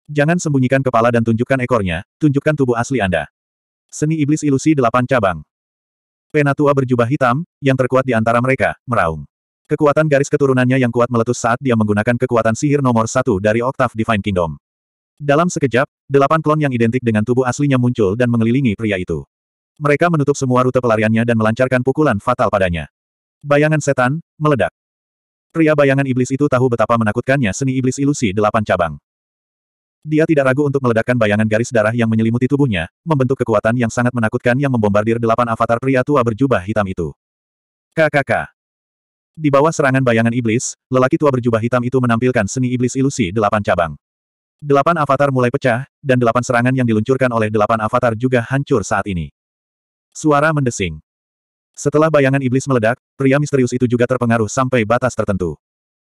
Jangan sembunyikan kepala dan tunjukkan ekornya, tunjukkan tubuh asli Anda. Seni Iblis Ilusi Delapan Cabang Penatua berjubah hitam, yang terkuat di antara mereka, meraung. Kekuatan garis keturunannya yang kuat meletus saat dia menggunakan kekuatan sihir nomor satu dari Octave Divine Kingdom. Dalam sekejap, delapan klon yang identik dengan tubuh aslinya muncul dan mengelilingi pria itu. Mereka menutup semua rute pelariannya dan melancarkan pukulan fatal padanya. Bayangan setan, meledak. Pria bayangan iblis itu tahu betapa menakutkannya seni iblis ilusi delapan cabang. Dia tidak ragu untuk meledakkan bayangan garis darah yang menyelimuti tubuhnya, membentuk kekuatan yang sangat menakutkan yang membombardir delapan avatar pria tua berjubah hitam itu. KKK. Di bawah serangan bayangan iblis, lelaki tua berjubah hitam itu menampilkan seni iblis ilusi delapan cabang. Delapan avatar mulai pecah, dan delapan serangan yang diluncurkan oleh delapan avatar juga hancur saat ini. Suara mendesing. Setelah bayangan iblis meledak, pria misterius itu juga terpengaruh sampai batas tertentu.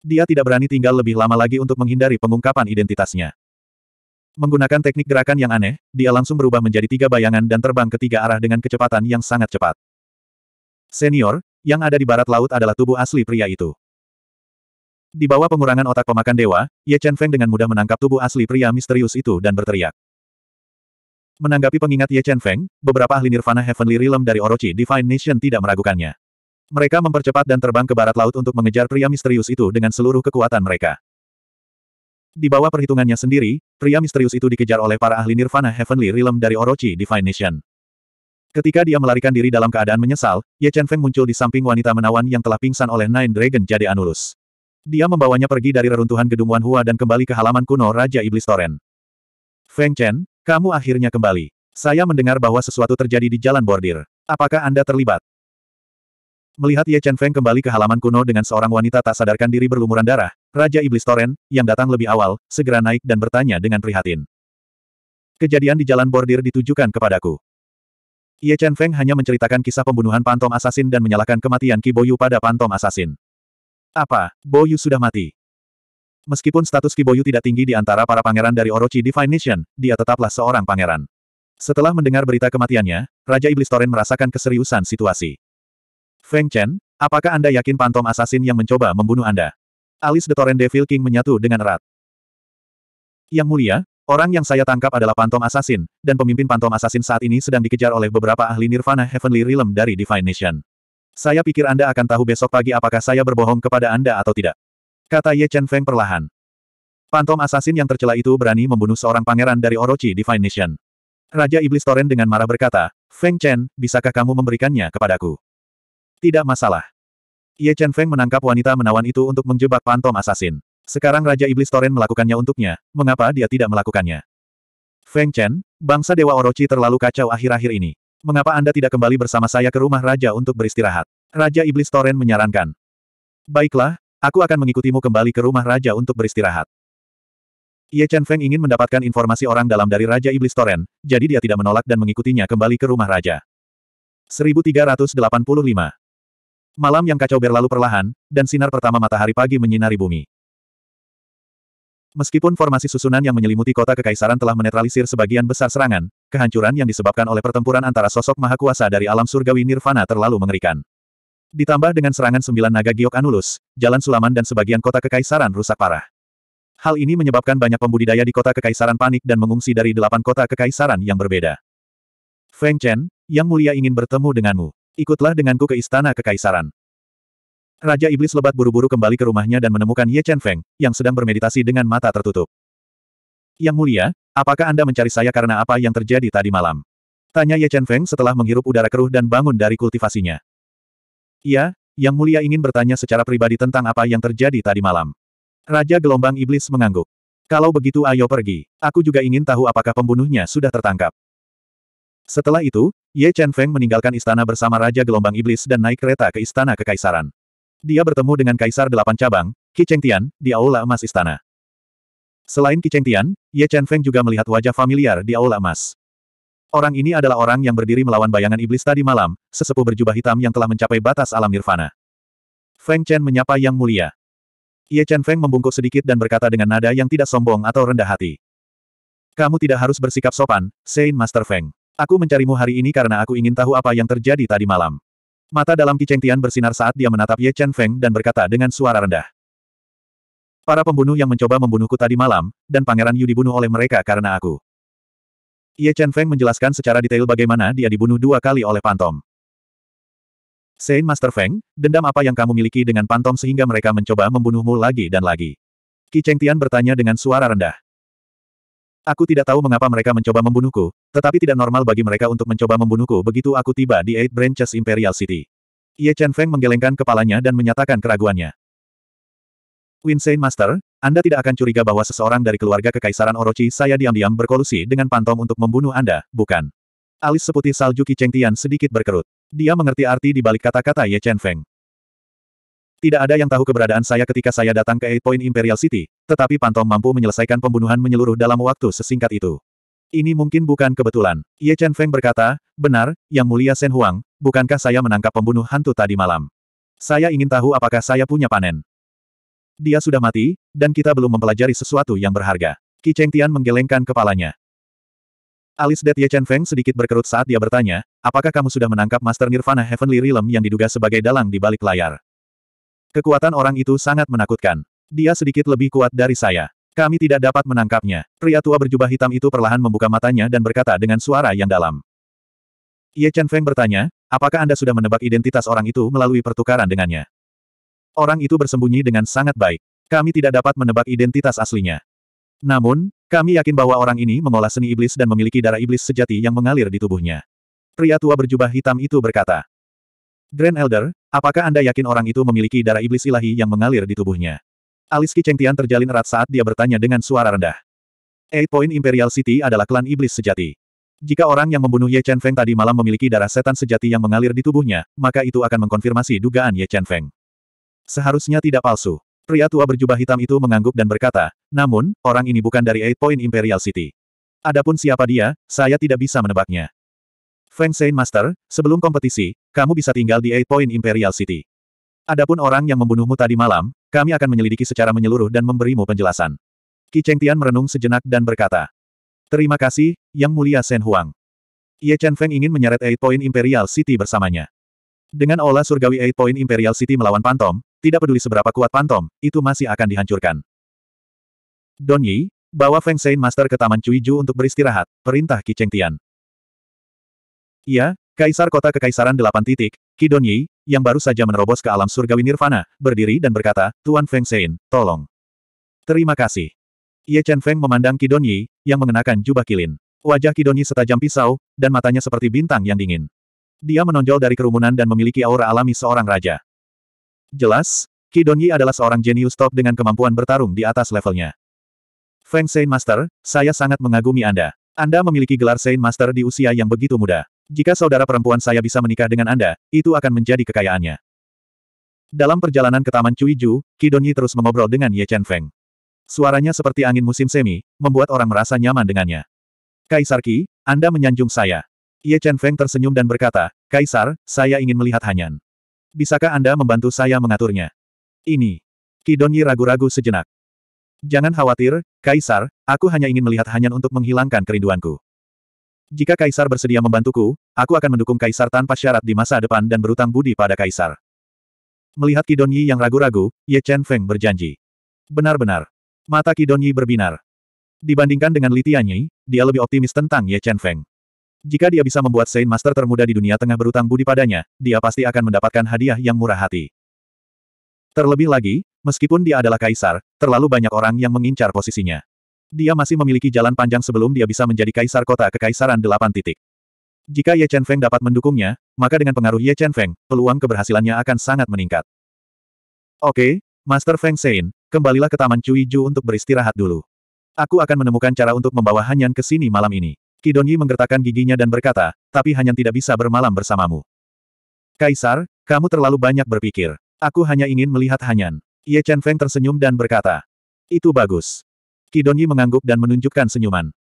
Dia tidak berani tinggal lebih lama lagi untuk menghindari pengungkapan identitasnya. Menggunakan teknik gerakan yang aneh, dia langsung berubah menjadi tiga bayangan dan terbang ke tiga arah dengan kecepatan yang sangat cepat. Senior, yang ada di barat laut adalah tubuh asli pria itu. Di bawah pengurangan otak pemakan dewa, Ye Chen Feng dengan mudah menangkap tubuh asli pria misterius itu dan berteriak. Menanggapi pengingat Ye Chen Feng, beberapa ahli Nirvana Heavenly Realm dari Orochi Divine Nation tidak meragukannya. Mereka mempercepat dan terbang ke barat laut untuk mengejar pria misterius itu dengan seluruh kekuatan mereka. Di bawah perhitungannya sendiri, pria misterius itu dikejar oleh para ahli Nirvana Heavenly Realm dari Orochi Divine Nation. Ketika dia melarikan diri dalam keadaan menyesal, Ye Chen Feng muncul di samping wanita menawan yang telah pingsan oleh Nine Dragon Jade Anulus. Dia membawanya pergi dari reruntuhan gedung Wanhua dan kembali ke halaman kuno Raja Iblis Toren. Feng Chen, kamu akhirnya kembali. Saya mendengar bahwa sesuatu terjadi di jalan bordir. Apakah Anda terlibat? Melihat Ye Chen Feng kembali ke halaman kuno dengan seorang wanita tak sadarkan diri berlumuran darah, Raja Iblis Toren, yang datang lebih awal, segera naik dan bertanya dengan prihatin. Kejadian di jalan bordir ditujukan kepadaku. Ye Chen Feng hanya menceritakan kisah pembunuhan Pantom asasin dan menyalahkan kematian Ki Boyu pada Pantom asasin. Apa, Boyu sudah mati? Meskipun status Kiboyu tidak tinggi di antara para pangeran dari Orochi Divine Nation, dia tetaplah seorang pangeran. Setelah mendengar berita kematiannya, Raja Iblis Toren merasakan keseriusan situasi. Feng Chen, apakah Anda yakin pantom asasin yang mencoba membunuh Anda? Alis The Torrent Devil King menyatu dengan erat. Yang mulia, orang yang saya tangkap adalah pantom asasin, dan pemimpin pantom asasin saat ini sedang dikejar oleh beberapa ahli Nirvana Heavenly Realm dari Divine Nation. Saya pikir Anda akan tahu besok pagi apakah saya berbohong kepada Anda atau tidak. Kata Ye Chen Feng perlahan. Pantom asasin yang tercela itu berani membunuh seorang pangeran dari Orochi Divine Nation. Raja Iblis Toren dengan marah berkata, Feng Chen, bisakah kamu memberikannya kepadaku? Tidak masalah. Ye Chen Feng menangkap wanita menawan itu untuk menjebak Pantom asasin. Sekarang Raja Iblis Toren melakukannya untuknya, mengapa dia tidak melakukannya? Feng Chen, bangsa Dewa Orochi terlalu kacau akhir-akhir ini. Mengapa Anda tidak kembali bersama saya ke rumah Raja untuk beristirahat? Raja Iblis Toren menyarankan. Baiklah, Aku akan mengikutimu kembali ke rumah raja untuk beristirahat. Ye Chen Feng ingin mendapatkan informasi orang dalam dari Raja Iblis Toren, jadi dia tidak menolak dan mengikutinya kembali ke rumah raja. 1385 Malam yang kacau berlalu perlahan, dan sinar pertama matahari pagi menyinari bumi. Meskipun formasi susunan yang menyelimuti kota kekaisaran telah menetralisir sebagian besar serangan, kehancuran yang disebabkan oleh pertempuran antara sosok maha kuasa dari alam surgawi Nirvana terlalu mengerikan. Ditambah dengan serangan sembilan naga giok Anulus, jalan sulaman dan sebagian kota kekaisaran rusak parah. Hal ini menyebabkan banyak pembudidaya di kota kekaisaran panik dan mengungsi dari delapan kota kekaisaran yang berbeda. Feng Chen, yang mulia ingin bertemu denganmu. Ikutlah denganku ke istana kekaisaran. Raja Iblis Lebat buru-buru kembali ke rumahnya dan menemukan Ye Chen Feng, yang sedang bermeditasi dengan mata tertutup. Yang mulia, apakah Anda mencari saya karena apa yang terjadi tadi malam? Tanya Ye Chen Feng setelah menghirup udara keruh dan bangun dari kultivasinya. Iya, Yang Mulia ingin bertanya secara pribadi tentang apa yang terjadi tadi malam. Raja Gelombang Iblis mengangguk. Kalau begitu ayo pergi. Aku juga ingin tahu apakah pembunuhnya sudah tertangkap. Setelah itu, Ye Chen Feng meninggalkan istana bersama Raja Gelombang Iblis dan naik kereta ke istana kekaisaran. Dia bertemu dengan Kaisar Delapan Cabang, Qi Tian, di Aula Emas Istana. Selain Qi Tian, Ye Chen Feng juga melihat wajah familiar di Aula Emas. Orang ini adalah orang yang berdiri melawan bayangan iblis tadi malam, sesepuh berjubah hitam yang telah mencapai batas alam nirvana. Feng Chen menyapa Yang Mulia. Ye Chen Feng membungkuk sedikit dan berkata dengan nada yang tidak sombong atau rendah hati. Kamu tidak harus bersikap sopan, Saint Master Feng. Aku mencarimu hari ini karena aku ingin tahu apa yang terjadi tadi malam. Mata dalam Kiceng Tian bersinar saat dia menatap Ye Chen Feng dan berkata dengan suara rendah. Para pembunuh yang mencoba membunuhku tadi malam, dan Pangeran Yu dibunuh oleh mereka karena aku. Ye Chen Feng menjelaskan secara detail bagaimana dia dibunuh dua kali oleh Pantom. Saint Master Feng, dendam apa yang kamu miliki dengan Pantom sehingga mereka mencoba membunuhmu lagi dan lagi? Qi Cheng Tian bertanya dengan suara rendah. Aku tidak tahu mengapa mereka mencoba membunuhku, tetapi tidak normal bagi mereka untuk mencoba membunuhku begitu aku tiba di Eight Branches Imperial City. Ye Chen Feng menggelengkan kepalanya dan menyatakan keraguannya. Winsane Master, Anda tidak akan curiga bahwa seseorang dari keluarga Kekaisaran Orochi saya diam-diam berkolusi dengan Pantom untuk membunuh Anda, bukan? Alis seputih salju Kiceng Tian sedikit berkerut. Dia mengerti arti di balik kata-kata Ye Chen Feng. Tidak ada yang tahu keberadaan saya ketika saya datang ke Eight Point Imperial City, tetapi Pantom mampu menyelesaikan pembunuhan menyeluruh dalam waktu sesingkat itu. Ini mungkin bukan kebetulan. Ye Chen Feng berkata, benar, Yang Mulia Sen Huang, bukankah saya menangkap pembunuh hantu tadi malam? Saya ingin tahu apakah saya punya panen. Dia sudah mati, dan kita belum mempelajari sesuatu yang berharga. Qi Cheng Tian menggelengkan kepalanya. Alis Det Ye Chen Feng sedikit berkerut saat dia bertanya, apakah kamu sudah menangkap Master Nirvana Heavenly Realm yang diduga sebagai dalang di balik layar? Kekuatan orang itu sangat menakutkan. Dia sedikit lebih kuat dari saya. Kami tidak dapat menangkapnya. Pria tua berjubah hitam itu perlahan membuka matanya dan berkata dengan suara yang dalam. Ye Chen Feng bertanya, apakah Anda sudah menebak identitas orang itu melalui pertukaran dengannya? Orang itu bersembunyi dengan sangat baik. Kami tidak dapat menebak identitas aslinya. Namun, kami yakin bahwa orang ini mengolah seni iblis dan memiliki darah iblis sejati yang mengalir di tubuhnya. Pria tua berjubah hitam itu berkata, Grand Elder, apakah Anda yakin orang itu memiliki darah iblis ilahi yang mengalir di tubuhnya? Alis Tian terjalin erat saat dia bertanya dengan suara rendah. Eight Point Imperial City adalah klan iblis sejati. Jika orang yang membunuh Ye Chen Feng tadi malam memiliki darah setan sejati yang mengalir di tubuhnya, maka itu akan mengkonfirmasi dugaan Ye Chen Feng. Seharusnya tidak palsu. Pria tua berjubah hitam itu mengangguk dan berkata, namun, orang ini bukan dari Eight Point Imperial City. Adapun siapa dia, saya tidak bisa menebaknya. Feng Shen Master, sebelum kompetisi, kamu bisa tinggal di Eight Point Imperial City. Adapun orang yang membunuhmu tadi malam, kami akan menyelidiki secara menyeluruh dan memberimu penjelasan. Qi Cheng Tian merenung sejenak dan berkata, Terima kasih, Yang Mulia Sen Huang. Ye Chen Feng ingin menyeret Eight Point Imperial City bersamanya. Dengan olah surgawi Eight Point Imperial City melawan Pantom, tidak peduli seberapa kuat Pantom, itu masih akan dihancurkan. Don Yi, bawa Feng Sein Master ke Taman Cuiju untuk beristirahat, perintah Qi Cheng Tian. Ya, Kaisar Kota Kekaisaran Delapan Titik, Qi Don Yi, yang baru saja menerobos ke alam surgawi nirvana, berdiri dan berkata, Tuan Feng Sein, tolong. Terima kasih. Ye Chen Feng memandang Qi Don Yi, yang mengenakan jubah kilin. Wajah Qi Don Yi setajam pisau, dan matanya seperti bintang yang dingin. Dia menonjol dari kerumunan dan memiliki aura alami seorang raja. Jelas, Kidonyi adalah seorang jenius top dengan kemampuan bertarung di atas levelnya. Feng Sein Master, saya sangat mengagumi Anda. Anda memiliki gelar Sein Master di usia yang begitu muda. Jika saudara perempuan saya bisa menikah dengan Anda, itu akan menjadi kekayaannya. Dalam perjalanan ke Taman Cuiju, Kidonyi terus mengobrol dengan Ye Chen Feng. Suaranya seperti angin musim semi, membuat orang merasa nyaman dengannya. Kaisar Qi, Anda menyanjung saya. Ye Chen Feng tersenyum dan berkata, Kaisar, saya ingin melihat Hanyan. Bisakah Anda membantu saya mengaturnya? Ini. Kidonyi ragu-ragu sejenak. Jangan khawatir, Kaisar, aku hanya ingin melihat Hanyan untuk menghilangkan kerinduanku. Jika Kaisar bersedia membantuku, aku akan mendukung Kaisar tanpa syarat di masa depan dan berutang budi pada Kaisar. Melihat Kidonyi yang ragu-ragu, Ye Chen Feng berjanji. Benar-benar. Mata Kidonyi berbinar. Dibandingkan dengan Li Tianyi, dia lebih optimis tentang Ye Chen Feng. Jika dia bisa membuat Saint Master termuda di dunia tengah berutang budi padanya, dia pasti akan mendapatkan hadiah yang murah hati. Terlebih lagi, meskipun dia adalah kaisar, terlalu banyak orang yang mengincar posisinya. Dia masih memiliki jalan panjang sebelum dia bisa menjadi kaisar kota kekaisaran delapan titik. Jika Ye Chen Feng dapat mendukungnya, maka dengan pengaruh Ye Chen Feng, peluang keberhasilannya akan sangat meningkat. Oke, Master Feng Sein, kembalilah ke Taman Cui Ju untuk beristirahat dulu. Aku akan menemukan cara untuk membawa Hanyan ke sini malam ini. Kidonyi menggertakkan giginya dan berkata, tapi hanya tidak bisa bermalam bersamamu. Kaisar, kamu terlalu banyak berpikir. Aku hanya ingin melihat Hanyan. Ye Chen Feng tersenyum dan berkata. Itu bagus. Kidonyi mengangguk dan menunjukkan senyuman.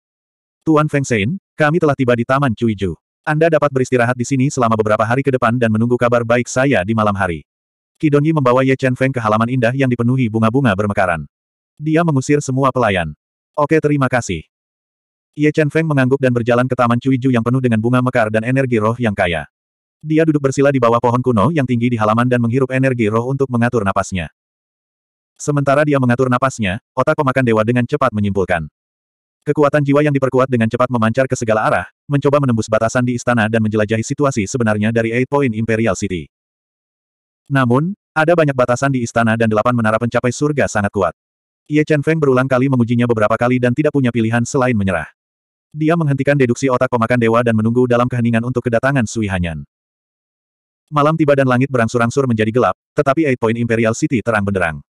Tuan Feng Sein, kami telah tiba di Taman Cuiju. Anda dapat beristirahat di sini selama beberapa hari ke depan dan menunggu kabar baik saya di malam hari. Kidonyi membawa Ye Chen Feng ke halaman indah yang dipenuhi bunga-bunga bermekaran. Dia mengusir semua pelayan. Oke terima kasih. Ye Chen Feng mengangguk dan berjalan ke taman Cuiju yang penuh dengan bunga mekar dan energi roh yang kaya. Dia duduk bersila di bawah pohon kuno yang tinggi di halaman dan menghirup energi roh untuk mengatur napasnya. Sementara dia mengatur napasnya, otak pemakan dewa dengan cepat menyimpulkan. Kekuatan jiwa yang diperkuat dengan cepat memancar ke segala arah, mencoba menembus batasan di istana dan menjelajahi situasi sebenarnya dari Eight Point Imperial City. Namun, ada banyak batasan di istana dan delapan menara pencapai surga sangat kuat. Ye Chen Feng berulang kali mengujinya beberapa kali dan tidak punya pilihan selain menyerah. Dia menghentikan deduksi otak pemakan dewa dan menunggu dalam keheningan untuk kedatangan Sui Hanyan. Malam tiba dan langit berangsur-angsur menjadi gelap, tetapi Eight Point Imperial City terang benderang.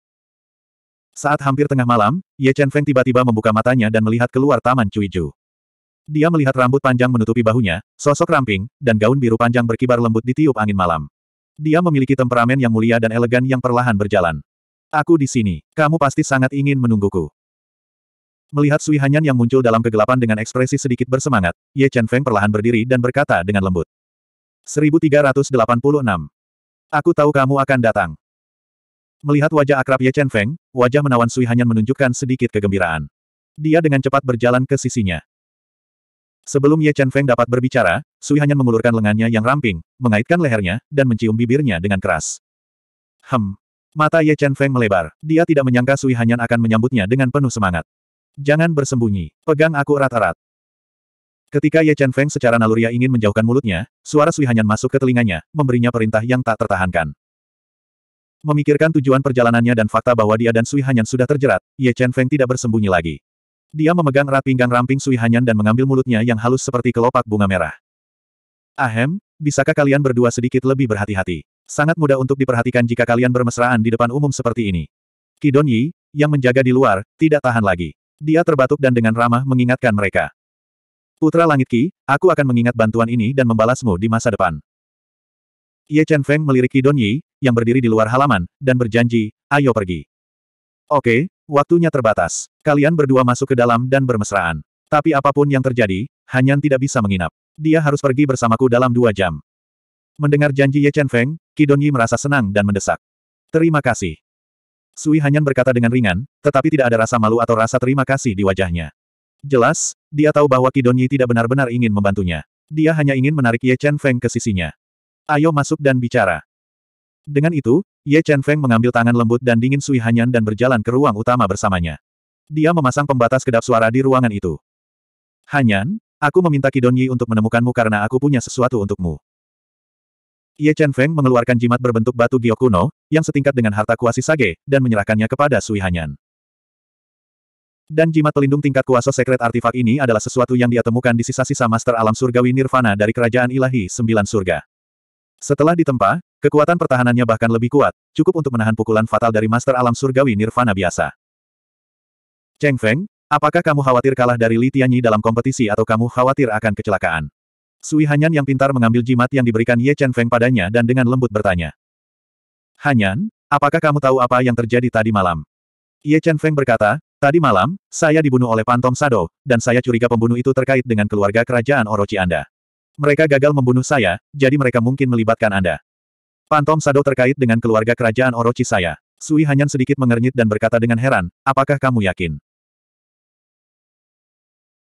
Saat hampir tengah malam, Ye Chen Feng tiba-tiba membuka matanya dan melihat keluar taman Cuiju. Dia melihat rambut panjang menutupi bahunya, sosok ramping, dan gaun biru panjang berkibar lembut di tiup angin malam. Dia memiliki temperamen yang mulia dan elegan yang perlahan berjalan. Aku di sini. Kamu pasti sangat ingin menungguku. Melihat Sui Hanyan yang muncul dalam kegelapan dengan ekspresi sedikit bersemangat, Ye Chen Feng perlahan berdiri dan berkata dengan lembut. 1386. Aku tahu kamu akan datang. Melihat wajah akrab Ye Chen Feng, wajah menawan Sui Hanyan menunjukkan sedikit kegembiraan. Dia dengan cepat berjalan ke sisinya. Sebelum Ye Chen Feng dapat berbicara, Sui Hanyan mengulurkan lengannya yang ramping, mengaitkan lehernya, dan mencium bibirnya dengan keras. Hem. Mata Ye Chen Feng melebar. Dia tidak menyangka Sui Hanyan akan menyambutnya dengan penuh semangat. Jangan bersembunyi. Pegang aku erat-erat. Ketika Ye Chen Feng secara naluriah ingin menjauhkan mulutnya, suara Sui Hanyan masuk ke telinganya, memberinya perintah yang tak tertahankan. Memikirkan tujuan perjalanannya dan fakta bahwa dia dan Sui Hanyan sudah terjerat, Ye Chen Feng tidak bersembunyi lagi. Dia memegang erat pinggang ramping Sui Hanyan dan mengambil mulutnya yang halus seperti kelopak bunga merah. Ahem, bisakah kalian berdua sedikit lebih berhati-hati? Sangat mudah untuk diperhatikan jika kalian bermesraan di depan umum seperti ini. Kidon Yi, yang menjaga di luar, tidak tahan lagi. Dia terbatuk dan dengan ramah mengingatkan mereka. Putra Langit Ki, aku akan mengingat bantuan ini dan membalasmu di masa depan. Ye Chen Feng melirik Qi Don Yi, yang berdiri di luar halaman, dan berjanji, ayo pergi. Oke, waktunya terbatas. Kalian berdua masuk ke dalam dan bermesraan. Tapi apapun yang terjadi, Hanyan tidak bisa menginap. Dia harus pergi bersamaku dalam dua jam. Mendengar janji Ye Chen Feng, Qi Yi merasa senang dan mendesak. Terima kasih. Sui Hanyan berkata dengan ringan, tetapi tidak ada rasa malu atau rasa terima kasih di wajahnya. Jelas, dia tahu bahwa Qi Yi tidak benar-benar ingin membantunya. Dia hanya ingin menarik Ye Chen Feng ke sisinya. Ayo masuk dan bicara. Dengan itu, Ye Chen Feng mengambil tangan lembut dan dingin Sui Hanyan dan berjalan ke ruang utama bersamanya. Dia memasang pembatas kedap suara di ruangan itu. Hanyan, aku meminta Qi Yi untuk menemukanmu karena aku punya sesuatu untukmu. Ye Chen Feng mengeluarkan jimat berbentuk batu giok kuno, yang setingkat dengan harta kuasi sage, dan menyerahkannya kepada Sui Hanyan. Dan jimat pelindung tingkat kuasa sekret artifak ini adalah sesuatu yang dia temukan di sisa-sisa master alam surgawi nirvana dari kerajaan ilahi sembilan surga. Setelah ditempa, kekuatan pertahanannya bahkan lebih kuat, cukup untuk menahan pukulan fatal dari master alam surgawi nirvana biasa. Cheng Feng, apakah kamu khawatir kalah dari Li Tianyi dalam kompetisi atau kamu khawatir akan kecelakaan? Sui Hanyan yang pintar mengambil jimat yang diberikan Ye Chen Feng padanya dan dengan lembut bertanya. Hanyan, apakah kamu tahu apa yang terjadi tadi malam? Ye Chen Feng berkata, tadi malam, saya dibunuh oleh Pantom Sado, dan saya curiga pembunuh itu terkait dengan keluarga kerajaan Orochi Anda. Mereka gagal membunuh saya, jadi mereka mungkin melibatkan Anda. Pantom Sado terkait dengan keluarga kerajaan Orochi saya. Sui Hanyan sedikit mengernyit dan berkata dengan heran, apakah kamu yakin?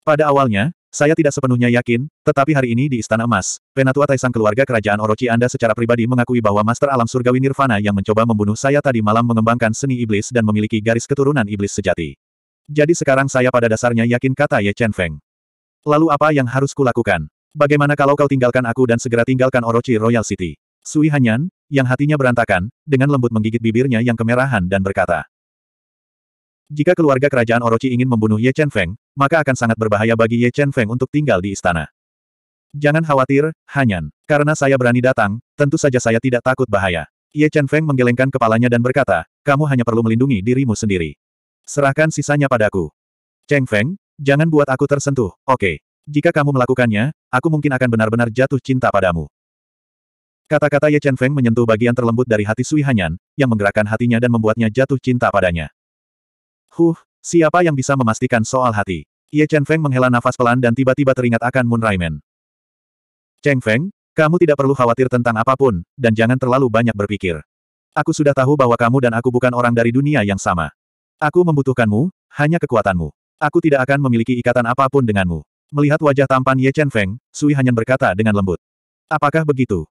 Pada awalnya, saya tidak sepenuhnya yakin, tetapi hari ini di Istana Emas, Penatua Taisang keluarga kerajaan Orochi Anda secara pribadi mengakui bahwa Master Alam Surgawi Nirvana yang mencoba membunuh saya tadi malam mengembangkan seni iblis dan memiliki garis keturunan iblis sejati. Jadi sekarang saya pada dasarnya yakin kata Ye Chen Feng. Lalu apa yang harus kulakukan? Bagaimana kalau kau tinggalkan aku dan segera tinggalkan Orochi Royal City? Sui Hanyan, yang hatinya berantakan, dengan lembut menggigit bibirnya yang kemerahan dan berkata. Jika keluarga kerajaan Orochi ingin membunuh Ye Chen Feng, maka akan sangat berbahaya bagi Ye Chen Feng untuk tinggal di istana. Jangan khawatir, Hanyan. Karena saya berani datang, tentu saja saya tidak takut bahaya. Ye Chen Feng menggelengkan kepalanya dan berkata, kamu hanya perlu melindungi dirimu sendiri. Serahkan sisanya padaku. Cheng Feng, jangan buat aku tersentuh, oke. Okay. Jika kamu melakukannya, aku mungkin akan benar-benar jatuh cinta padamu. Kata-kata Ye Chen Feng menyentuh bagian terlembut dari hati Sui Hanyan, yang menggerakkan hatinya dan membuatnya jatuh cinta padanya. Huh, siapa yang bisa memastikan soal hati? Ye Chen Feng menghela nafas pelan dan tiba-tiba teringat akan Moon Raimen. Cheng Feng, kamu tidak perlu khawatir tentang apapun, dan jangan terlalu banyak berpikir. Aku sudah tahu bahwa kamu dan aku bukan orang dari dunia yang sama. Aku membutuhkanmu, hanya kekuatanmu. Aku tidak akan memiliki ikatan apapun denganmu. Melihat wajah tampan Ye Chen Feng, Sui Hanyan berkata dengan lembut. Apakah begitu?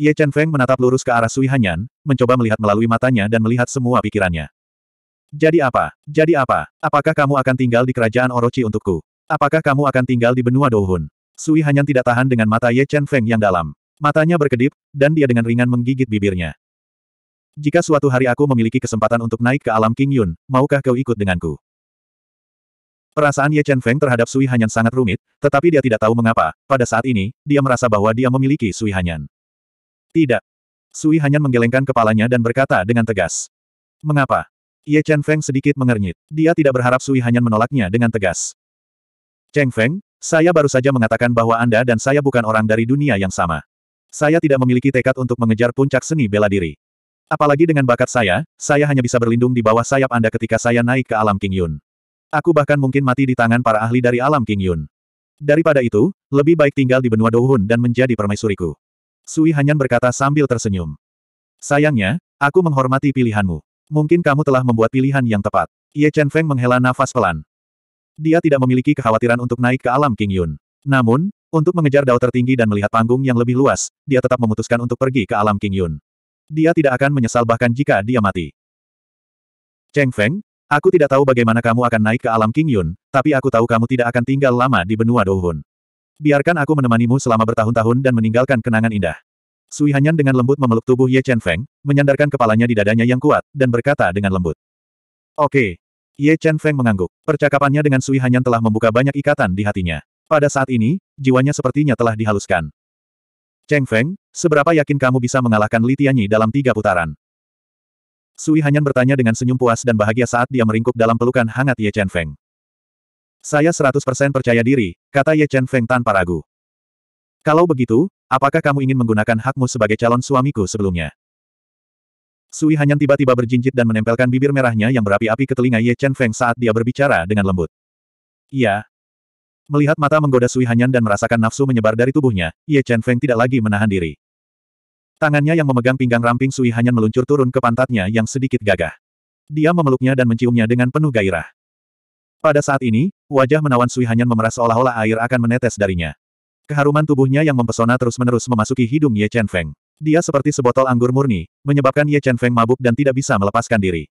Ye Chen Feng menatap lurus ke arah Sui Hanyan, mencoba melihat melalui matanya dan melihat semua pikirannya. Jadi apa? Jadi apa? Apakah kamu akan tinggal di kerajaan Orochi untukku? Apakah kamu akan tinggal di benua Dohun? Sui Hanyan tidak tahan dengan mata Ye Chen Feng yang dalam. Matanya berkedip, dan dia dengan ringan menggigit bibirnya. Jika suatu hari aku memiliki kesempatan untuk naik ke alam King Yun, maukah kau ikut denganku? Perasaan Ye Chen Feng terhadap Sui Hanyan sangat rumit, tetapi dia tidak tahu mengapa, pada saat ini, dia merasa bahwa dia memiliki Sui Hanyan. Tidak. Sui Hanyan menggelengkan kepalanya dan berkata dengan tegas. Mengapa? Ye Chen Feng sedikit mengernyit. Dia tidak berharap Sui Hanyan menolaknya dengan tegas. Cheng Feng, saya baru saja mengatakan bahwa Anda dan saya bukan orang dari dunia yang sama. Saya tidak memiliki tekad untuk mengejar puncak seni bela diri. Apalagi dengan bakat saya, saya hanya bisa berlindung di bawah sayap Anda ketika saya naik ke alam King Yun. Aku bahkan mungkin mati di tangan para ahli dari alam King Yun. Daripada itu, lebih baik tinggal di benua Douhun dan menjadi permaisuriku. Sui Hanyan berkata sambil tersenyum. Sayangnya, aku menghormati pilihanmu. Mungkin kamu telah membuat pilihan yang tepat. Ye Chen Feng menghela nafas pelan. Dia tidak memiliki kekhawatiran untuk naik ke alam King Yun. Namun, untuk mengejar dao tertinggi dan melihat panggung yang lebih luas, dia tetap memutuskan untuk pergi ke alam King Yun. Dia tidak akan menyesal bahkan jika dia mati. Cheng Feng, aku tidak tahu bagaimana kamu akan naik ke alam King Yun, tapi aku tahu kamu tidak akan tinggal lama di benua Dohun. Biarkan aku menemanimu selama bertahun-tahun dan meninggalkan kenangan indah. Sui Hanyan dengan lembut memeluk tubuh Ye Chen Feng, menyandarkan kepalanya di dadanya yang kuat, dan berkata dengan lembut. Oke. Okay. Ye Chen Feng mengangguk. Percakapannya dengan Sui Hanyan telah membuka banyak ikatan di hatinya. Pada saat ini, jiwanya sepertinya telah dihaluskan. Cheng Feng, seberapa yakin kamu bisa mengalahkan Li Tianyi dalam tiga putaran? Sui Hanyan bertanya dengan senyum puas dan bahagia saat dia meringkuk dalam pelukan hangat Ye Chen Feng. Saya 100% percaya diri, kata Ye Chen Feng tanpa ragu. Kalau begitu, Apakah kamu ingin menggunakan hakmu sebagai calon suamiku sebelumnya? Sui Hanyan tiba-tiba berjinjit dan menempelkan bibir merahnya yang berapi-api ke telinga Ye Chen Feng saat dia berbicara dengan lembut. Iya. Melihat mata menggoda Sui Hanyan dan merasakan nafsu menyebar dari tubuhnya, Ye Chen Feng tidak lagi menahan diri. Tangannya yang memegang pinggang ramping Sui Hanyan meluncur turun ke pantatnya yang sedikit gagah. Dia memeluknya dan menciumnya dengan penuh gairah. Pada saat ini, wajah menawan Sui Hanyan memeras seolah-olah air akan menetes darinya. Keharuman tubuhnya yang mempesona terus-menerus memasuki hidung Ye Chen Feng. Dia seperti sebotol anggur murni, menyebabkan Ye Chen Feng mabuk dan tidak bisa melepaskan diri.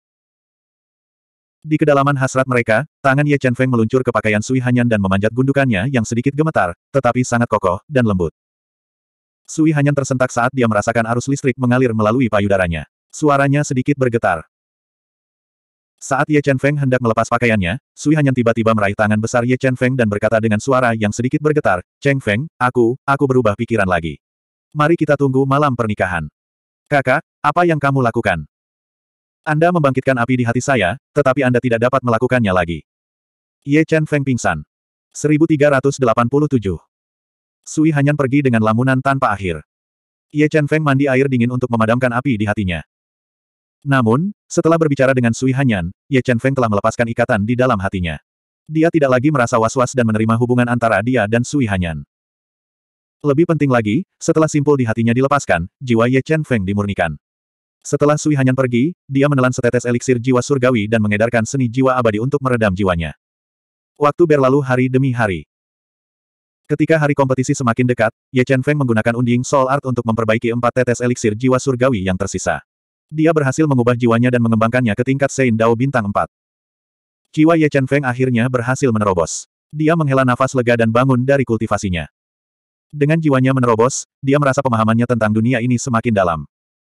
Di kedalaman hasrat mereka, tangan Ye Chen Feng meluncur ke pakaian Sui Hanyan dan memanjat gundukannya yang sedikit gemetar, tetapi sangat kokoh dan lembut. Sui Hanyan tersentak saat dia merasakan arus listrik mengalir melalui payudaranya. Suaranya sedikit bergetar. Saat Ye Chen Feng hendak melepas pakaiannya, Sui Hanyan tiba-tiba meraih tangan besar Ye Chen Feng dan berkata dengan suara yang sedikit bergetar, Cheng Feng, aku, aku berubah pikiran lagi. Mari kita tunggu malam pernikahan. Kakak, apa yang kamu lakukan? Anda membangkitkan api di hati saya, tetapi Anda tidak dapat melakukannya lagi. Ye Chen Feng pingsan. 1387. Sui Hanyan pergi dengan lamunan tanpa akhir. Ye Chen Feng mandi air dingin untuk memadamkan api di hatinya. Namun, setelah berbicara dengan Sui Hanyan, Ye Chen Feng telah melepaskan ikatan di dalam hatinya. Dia tidak lagi merasa was-was dan menerima hubungan antara dia dan Sui Hanyan. Lebih penting lagi, setelah simpul di hatinya dilepaskan, jiwa Ye Chen Feng dimurnikan. Setelah Sui Hanyan pergi, dia menelan setetes eliksir jiwa surgawi dan mengedarkan seni jiwa abadi untuk meredam jiwanya. Waktu berlalu hari demi hari. Ketika hari kompetisi semakin dekat, Ye Chen Feng menggunakan unding soul art untuk memperbaiki empat tetes eliksir jiwa surgawi yang tersisa. Dia berhasil mengubah jiwanya dan mengembangkannya ke tingkat Sein Dao bintang 4. Jiwa Ye Chen Feng akhirnya berhasil menerobos. Dia menghela nafas lega dan bangun dari kultivasinya. Dengan jiwanya menerobos, dia merasa pemahamannya tentang dunia ini semakin dalam.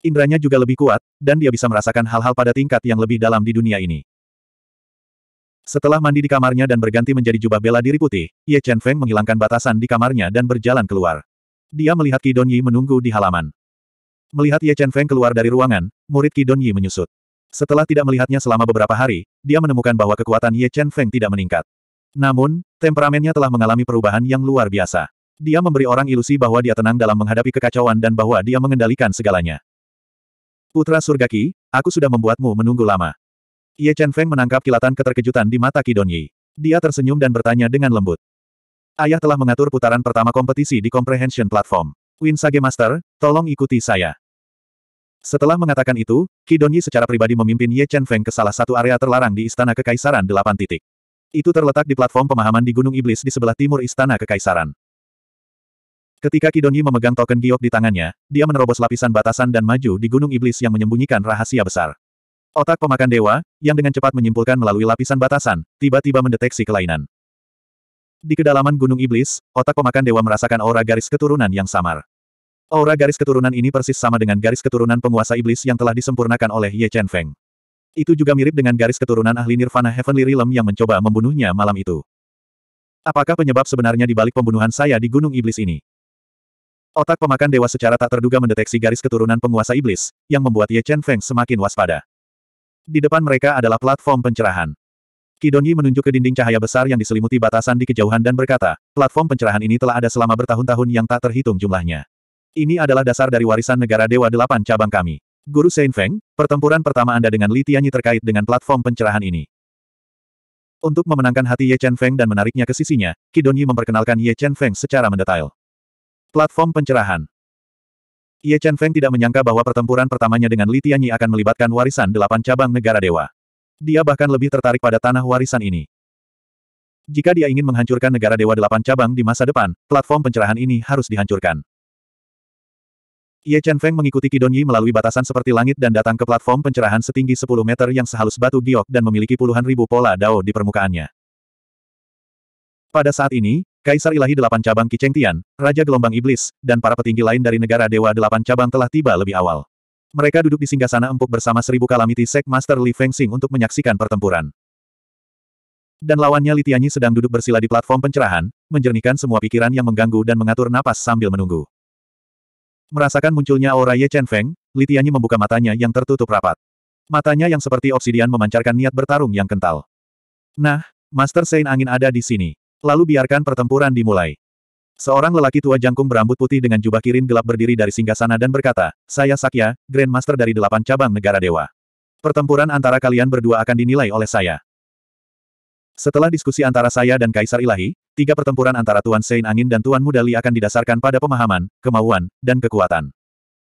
Indranya juga lebih kuat, dan dia bisa merasakan hal-hal pada tingkat yang lebih dalam di dunia ini. Setelah mandi di kamarnya dan berganti menjadi jubah bela diri putih, Ye Chen Feng menghilangkan batasan di kamarnya dan berjalan keluar. Dia melihat Qi Yi menunggu di halaman. Melihat Ye Chen Feng keluar dari ruangan, murid Qi Don Yi menyusut. Setelah tidak melihatnya selama beberapa hari, dia menemukan bahwa kekuatan Ye Chen Feng tidak meningkat. Namun, temperamennya telah mengalami perubahan yang luar biasa. Dia memberi orang ilusi bahwa dia tenang dalam menghadapi kekacauan dan bahwa dia mengendalikan segalanya. Putra Surgaki, aku sudah membuatmu menunggu lama. Ye Chen Feng menangkap kilatan keterkejutan di mata Qi Don Yi. Dia tersenyum dan bertanya dengan lembut. Ayah telah mengatur putaran pertama kompetisi di Comprehension Platform. Win Sage Master, tolong ikuti saya. Setelah mengatakan itu, Kidonyi secara pribadi memimpin Ye Chen Feng ke salah satu area terlarang di Istana Kekaisaran delapan titik. Itu terletak di platform pemahaman di Gunung Iblis di sebelah timur Istana Kekaisaran. Ketika Kidonyi memegang token giok di tangannya, dia menerobos lapisan batasan dan maju di Gunung Iblis yang menyembunyikan rahasia besar. Otak pemakan dewa, yang dengan cepat menyimpulkan melalui lapisan batasan, tiba-tiba mendeteksi kelainan. Di kedalaman Gunung Iblis, otak pemakan dewa merasakan aura garis keturunan yang samar. Aura garis keturunan ini persis sama dengan garis keturunan penguasa iblis yang telah disempurnakan oleh Ye Chen Feng. Itu juga mirip dengan garis keturunan ahli Nirvana Heavenly Realm yang mencoba membunuhnya malam itu. Apakah penyebab sebenarnya di balik pembunuhan saya di Gunung Iblis ini? Otak pemakan dewa secara tak terduga mendeteksi garis keturunan penguasa iblis, yang membuat Ye Chen Feng semakin waspada. Di depan mereka adalah platform pencerahan. Kidonyi menunjuk ke dinding cahaya besar yang diselimuti batasan di kejauhan dan berkata, platform pencerahan ini telah ada selama bertahun-tahun yang tak terhitung jumlahnya. Ini adalah dasar dari warisan negara Dewa Delapan cabang kami. Guru Saint Feng, pertempuran pertama Anda dengan Li Tianyi terkait dengan platform pencerahan ini. Untuk memenangkan hati Ye Chen Feng dan menariknya ke sisinya, Kidon Yi memperkenalkan Ye Chen Feng secara mendetail. Platform pencerahan Ye Chen Feng tidak menyangka bahwa pertempuran pertamanya dengan Li Tianyi akan melibatkan warisan delapan cabang negara dewa. Dia bahkan lebih tertarik pada tanah warisan ini. Jika dia ingin menghancurkan negara dewa delapan cabang di masa depan, platform pencerahan ini harus dihancurkan. Ye Chen Feng mengikuti Kidon Yi melalui batasan seperti langit dan datang ke platform pencerahan setinggi 10 meter yang sehalus batu giok dan memiliki puluhan ribu pola dao di permukaannya. Pada saat ini, Kaisar Ilahi Delapan Cabang Qi Tian, Raja Gelombang Iblis, dan para petinggi lain dari negara Dewa Delapan Cabang telah tiba lebih awal. Mereka duduk di singgasana empuk bersama seribu kalamiti Sek Master Li Fengxing untuk menyaksikan pertempuran. Dan lawannya Li Tianyi sedang duduk bersila di platform pencerahan, menjernihkan semua pikiran yang mengganggu dan mengatur napas sambil menunggu. Merasakan munculnya aura Ye Chen Feng, Li Tianyi membuka matanya yang tertutup rapat. Matanya yang seperti obsidian memancarkan niat bertarung yang kental. Nah, Master Sein Angin ada di sini. Lalu biarkan pertempuran dimulai. Seorang lelaki tua jangkung berambut putih dengan jubah kirim gelap berdiri dari singgasana dan berkata, Saya Sakya, Grandmaster dari delapan cabang negara dewa. Pertempuran antara kalian berdua akan dinilai oleh saya. Setelah diskusi antara saya dan Kaisar Ilahi, Tiga pertempuran antara Tuan Sein Angin dan Tuan Muda Li akan didasarkan pada pemahaman, kemauan, dan kekuatan.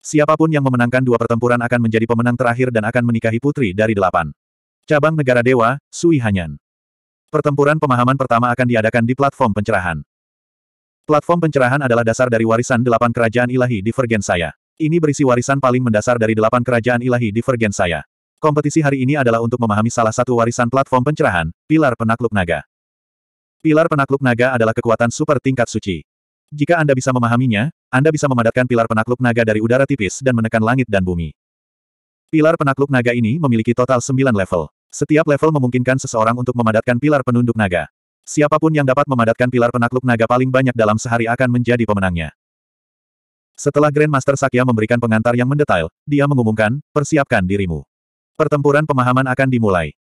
Siapapun yang memenangkan dua pertempuran akan menjadi pemenang terakhir dan akan menikahi putri dari delapan. Cabang Negara Dewa, Sui Hanyan. Pertempuran pemahaman pertama akan diadakan di platform pencerahan. Platform pencerahan adalah dasar dari warisan delapan kerajaan ilahi di saya. Ini berisi warisan paling mendasar dari delapan kerajaan ilahi di saya. Kompetisi hari ini adalah untuk memahami salah satu warisan platform pencerahan, pilar penakluk naga. Pilar penakluk naga adalah kekuatan super tingkat suci. Jika Anda bisa memahaminya, Anda bisa memadatkan pilar penakluk naga dari udara tipis dan menekan langit dan bumi. Pilar penakluk naga ini memiliki total 9 level. Setiap level memungkinkan seseorang untuk memadatkan pilar penunduk naga. Siapapun yang dapat memadatkan pilar penakluk naga paling banyak dalam sehari akan menjadi pemenangnya. Setelah Grandmaster Sakya memberikan pengantar yang mendetail, dia mengumumkan, persiapkan dirimu. Pertempuran pemahaman akan dimulai.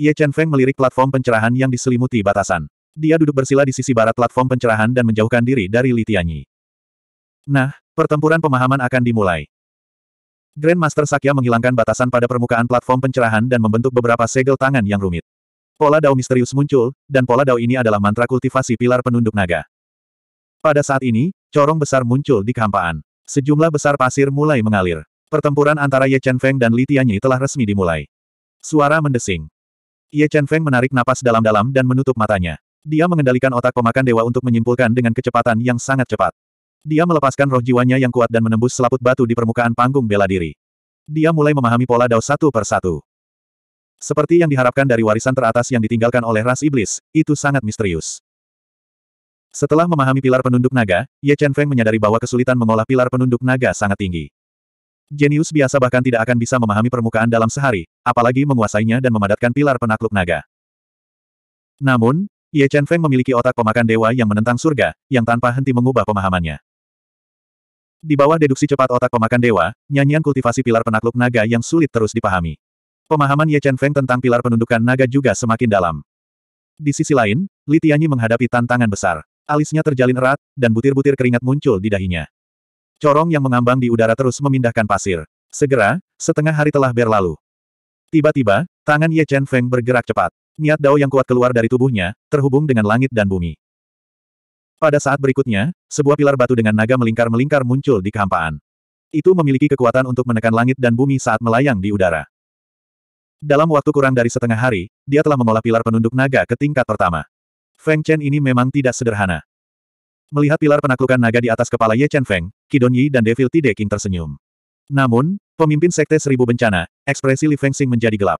Ye Chen Feng melirik platform pencerahan yang diselimuti batasan. Dia duduk bersila di sisi barat platform pencerahan dan menjauhkan diri dari Li Tianyi. Nah, pertempuran pemahaman akan dimulai. Grandmaster Sakya menghilangkan batasan pada permukaan platform pencerahan dan membentuk beberapa segel tangan yang rumit. Pola dao misterius muncul, dan pola dao ini adalah mantra kultivasi pilar penunduk naga. Pada saat ini, corong besar muncul di kehampaan. Sejumlah besar pasir mulai mengalir. Pertempuran antara Ye Chen Feng dan Li Tianyi telah resmi dimulai. Suara mendesing. Ye Chen Feng menarik napas dalam-dalam dan menutup matanya. Dia mengendalikan otak pemakan dewa untuk menyimpulkan dengan kecepatan yang sangat cepat. Dia melepaskan roh jiwanya yang kuat dan menembus selaput batu di permukaan panggung bela diri. Dia mulai memahami pola dao satu per satu. Seperti yang diharapkan dari warisan teratas yang ditinggalkan oleh ras iblis, itu sangat misterius. Setelah memahami pilar penunduk naga, Ye Chen Feng menyadari bahwa kesulitan mengolah pilar penunduk naga sangat tinggi. Jenius biasa bahkan tidak akan bisa memahami permukaan dalam sehari, apalagi menguasainya dan memadatkan pilar penakluk naga. Namun, Ye Chen Feng memiliki otak pemakan dewa yang menentang surga, yang tanpa henti mengubah pemahamannya. Di bawah deduksi cepat otak pemakan dewa, nyanyian kultivasi pilar penakluk naga yang sulit terus dipahami. Pemahaman Ye Chen Feng tentang pilar penundukan naga juga semakin dalam. Di sisi lain, Li Tianyi menghadapi tantangan besar. Alisnya terjalin erat, dan butir-butir keringat muncul di dahinya. Corong yang mengambang di udara terus memindahkan pasir. Segera, setengah hari telah berlalu. Tiba-tiba, tangan Ye Chen Feng bergerak cepat. Niat Dao yang kuat keluar dari tubuhnya, terhubung dengan langit dan bumi. Pada saat berikutnya, sebuah pilar batu dengan naga melingkar-melingkar muncul di kehampaan. Itu memiliki kekuatan untuk menekan langit dan bumi saat melayang di udara. Dalam waktu kurang dari setengah hari, dia telah mengolah pilar penunduk naga ke tingkat pertama. Feng Chen ini memang tidak sederhana. Melihat pilar penaklukan naga di atas kepala Ye Chen Feng, Kidonyi dan Devil T. King tersenyum. Namun, pemimpin Sekte Seribu Bencana, ekspresi Li Xing menjadi gelap.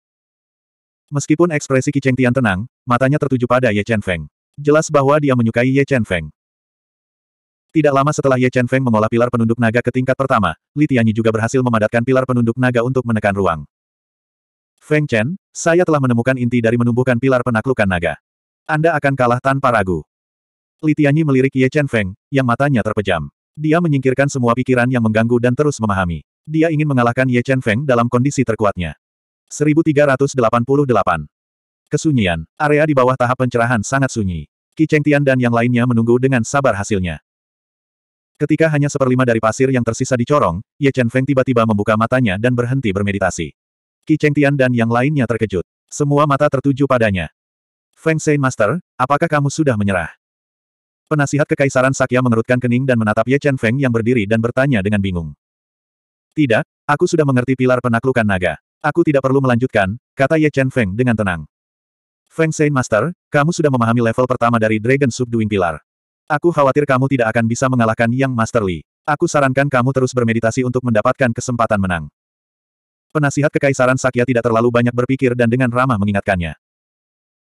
Meskipun ekspresi Ki Tian tenang, matanya tertuju pada Ye Chen Feng. Jelas bahwa dia menyukai Ye Chen Feng. Tidak lama setelah Ye Chen Feng mengolah pilar penunduk naga ke tingkat pertama, Li Tianyi juga berhasil memadatkan pilar penunduk naga untuk menekan ruang. Feng Chen, saya telah menemukan inti dari menumbuhkan pilar penaklukan naga. Anda akan kalah tanpa ragu. Li Tianyi melirik Ye Chen Feng, yang matanya terpejam. Dia menyingkirkan semua pikiran yang mengganggu dan terus memahami. Dia ingin mengalahkan Ye Chen Feng dalam kondisi terkuatnya. 1388. Kesunyian. Area di bawah tahap pencerahan sangat sunyi. Qi Tian dan yang lainnya menunggu dengan sabar hasilnya. Ketika hanya seperlima dari pasir yang tersisa dicorong, corong, Ye Chen Feng tiba-tiba membuka matanya dan berhenti bermeditasi. Qi Tian dan yang lainnya terkejut. Semua mata tertuju padanya. Feng Sein Master, apakah kamu sudah menyerah? Penasihat Kekaisaran Sakya mengerutkan kening dan menatap Ye Chen Feng yang berdiri dan bertanya dengan bingung. Tidak, aku sudah mengerti pilar penaklukan naga. Aku tidak perlu melanjutkan, kata Ye Chen Feng dengan tenang. Feng Sein Master, kamu sudah memahami level pertama dari Dragon Subduing Pilar. Aku khawatir kamu tidak akan bisa mengalahkan Yang Master Li. Aku sarankan kamu terus bermeditasi untuk mendapatkan kesempatan menang. Penasihat Kekaisaran Sakya tidak terlalu banyak berpikir dan dengan ramah mengingatkannya.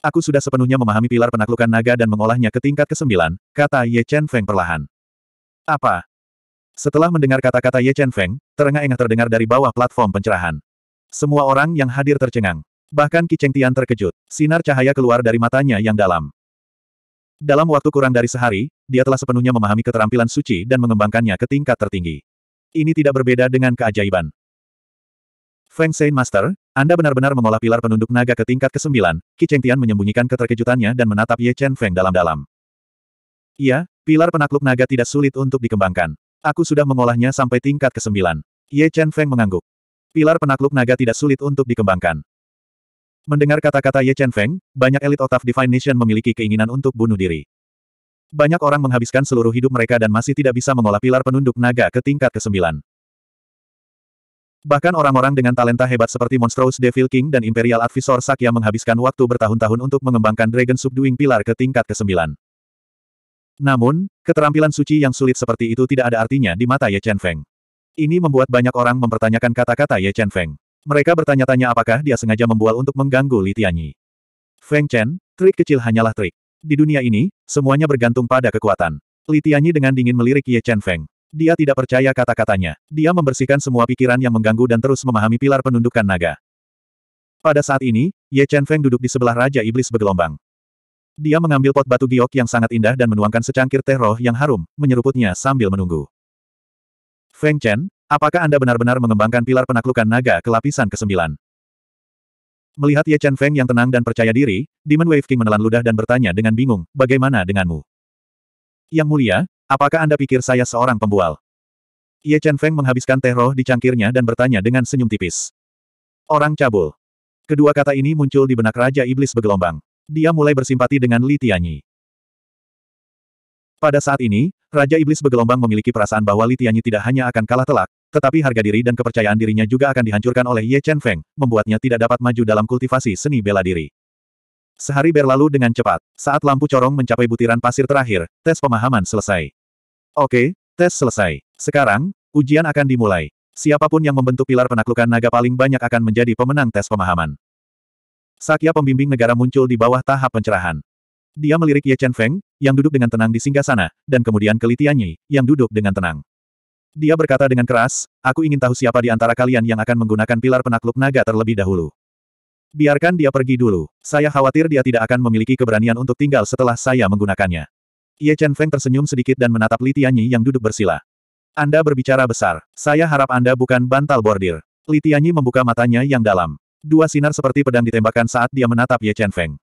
Aku sudah sepenuhnya memahami pilar penaklukan naga dan mengolahnya ke tingkat kesembilan, kata Ye Chen Feng perlahan. Apa? Setelah mendengar kata-kata Ye Chen Feng, terengah-engah terdengar dari bawah platform pencerahan. Semua orang yang hadir tercengang. Bahkan Ki Cheng Tian terkejut. Sinar cahaya keluar dari matanya yang dalam. Dalam waktu kurang dari sehari, dia telah sepenuhnya memahami keterampilan suci dan mengembangkannya ke tingkat tertinggi. Ini tidak berbeda dengan keajaiban. Feng Sein Master, Anda benar-benar mengolah pilar penunduk naga ke tingkat ke-9, Qi Cheng Tian menyembunyikan keterkejutannya dan menatap Ye Chen Feng dalam-dalam. Iya, pilar penakluk naga tidak sulit untuk dikembangkan. Aku sudah mengolahnya sampai tingkat ke-9. Ye Chen Feng mengangguk. Pilar penakluk naga tidak sulit untuk dikembangkan. Mendengar kata-kata Ye Chen Feng, banyak elit Otaf Divine Nation memiliki keinginan untuk bunuh diri. Banyak orang menghabiskan seluruh hidup mereka dan masih tidak bisa mengolah pilar penunduk naga ke tingkat ke-9. Bahkan orang-orang dengan talenta hebat seperti Monstrous Devil King dan Imperial Advisor Sakya menghabiskan waktu bertahun-tahun untuk mengembangkan Dragon Subduing Pilar ke tingkat ke-9. Namun, keterampilan suci yang sulit seperti itu tidak ada artinya di mata Ye Chen Feng. Ini membuat banyak orang mempertanyakan kata-kata Ye Chen Feng. Mereka bertanya-tanya apakah dia sengaja membual untuk mengganggu Li Tianyi. Feng Chen, trik kecil hanyalah trik. Di dunia ini, semuanya bergantung pada kekuatan. Li Tianyi dengan dingin melirik Ye Chen Feng. Dia tidak percaya kata-katanya. Dia membersihkan semua pikiran yang mengganggu dan terus memahami pilar penundukan naga. Pada saat ini, Ye Chen Feng duduk di sebelah Raja Iblis bergelombang. Dia mengambil pot batu giok yang sangat indah dan menuangkan secangkir teh roh yang harum, menyeruputnya sambil menunggu. Feng Chen, apakah Anda benar-benar mengembangkan pilar penaklukan naga ke lapisan ke-9? Melihat Ye Chen Feng yang tenang dan percaya diri, Demon Wave King menelan ludah dan bertanya dengan bingung, bagaimana denganmu? Yang mulia, apakah Anda pikir saya seorang pembual? Ye Chen Feng menghabiskan teh roh di cangkirnya dan bertanya dengan senyum tipis. Orang cabul. Kedua kata ini muncul di benak Raja Iblis bergelombang. Dia mulai bersimpati dengan Li Tianyi. Pada saat ini, Raja Iblis bergelombang memiliki perasaan bahwa Li Tianyi tidak hanya akan kalah telak, tetapi harga diri dan kepercayaan dirinya juga akan dihancurkan oleh Ye Chen Feng, membuatnya tidak dapat maju dalam kultivasi seni bela diri. Sehari berlalu dengan cepat. Saat lampu corong mencapai butiran pasir terakhir, tes pemahaman selesai. Oke, tes selesai. Sekarang, ujian akan dimulai. Siapapun yang membentuk pilar penaklukan naga paling banyak akan menjadi pemenang tes pemahaman. Sakya pembimbing negara muncul di bawah tahap pencerahan. Dia melirik Ye Chen Feng, yang duduk dengan tenang di singgah sana, dan kemudian ke Litianyi, yang duduk dengan tenang. Dia berkata dengan keras, aku ingin tahu siapa di antara kalian yang akan menggunakan pilar penakluk naga terlebih dahulu. Biarkan dia pergi dulu. Saya khawatir dia tidak akan memiliki keberanian untuk tinggal setelah saya menggunakannya. Ye Chen Feng tersenyum sedikit dan menatap Li Tianyi yang duduk bersila. Anda berbicara besar. Saya harap Anda bukan bantal bordir. Li Tianyi membuka matanya yang dalam. Dua sinar seperti pedang ditembakkan saat dia menatap Ye Chen Feng.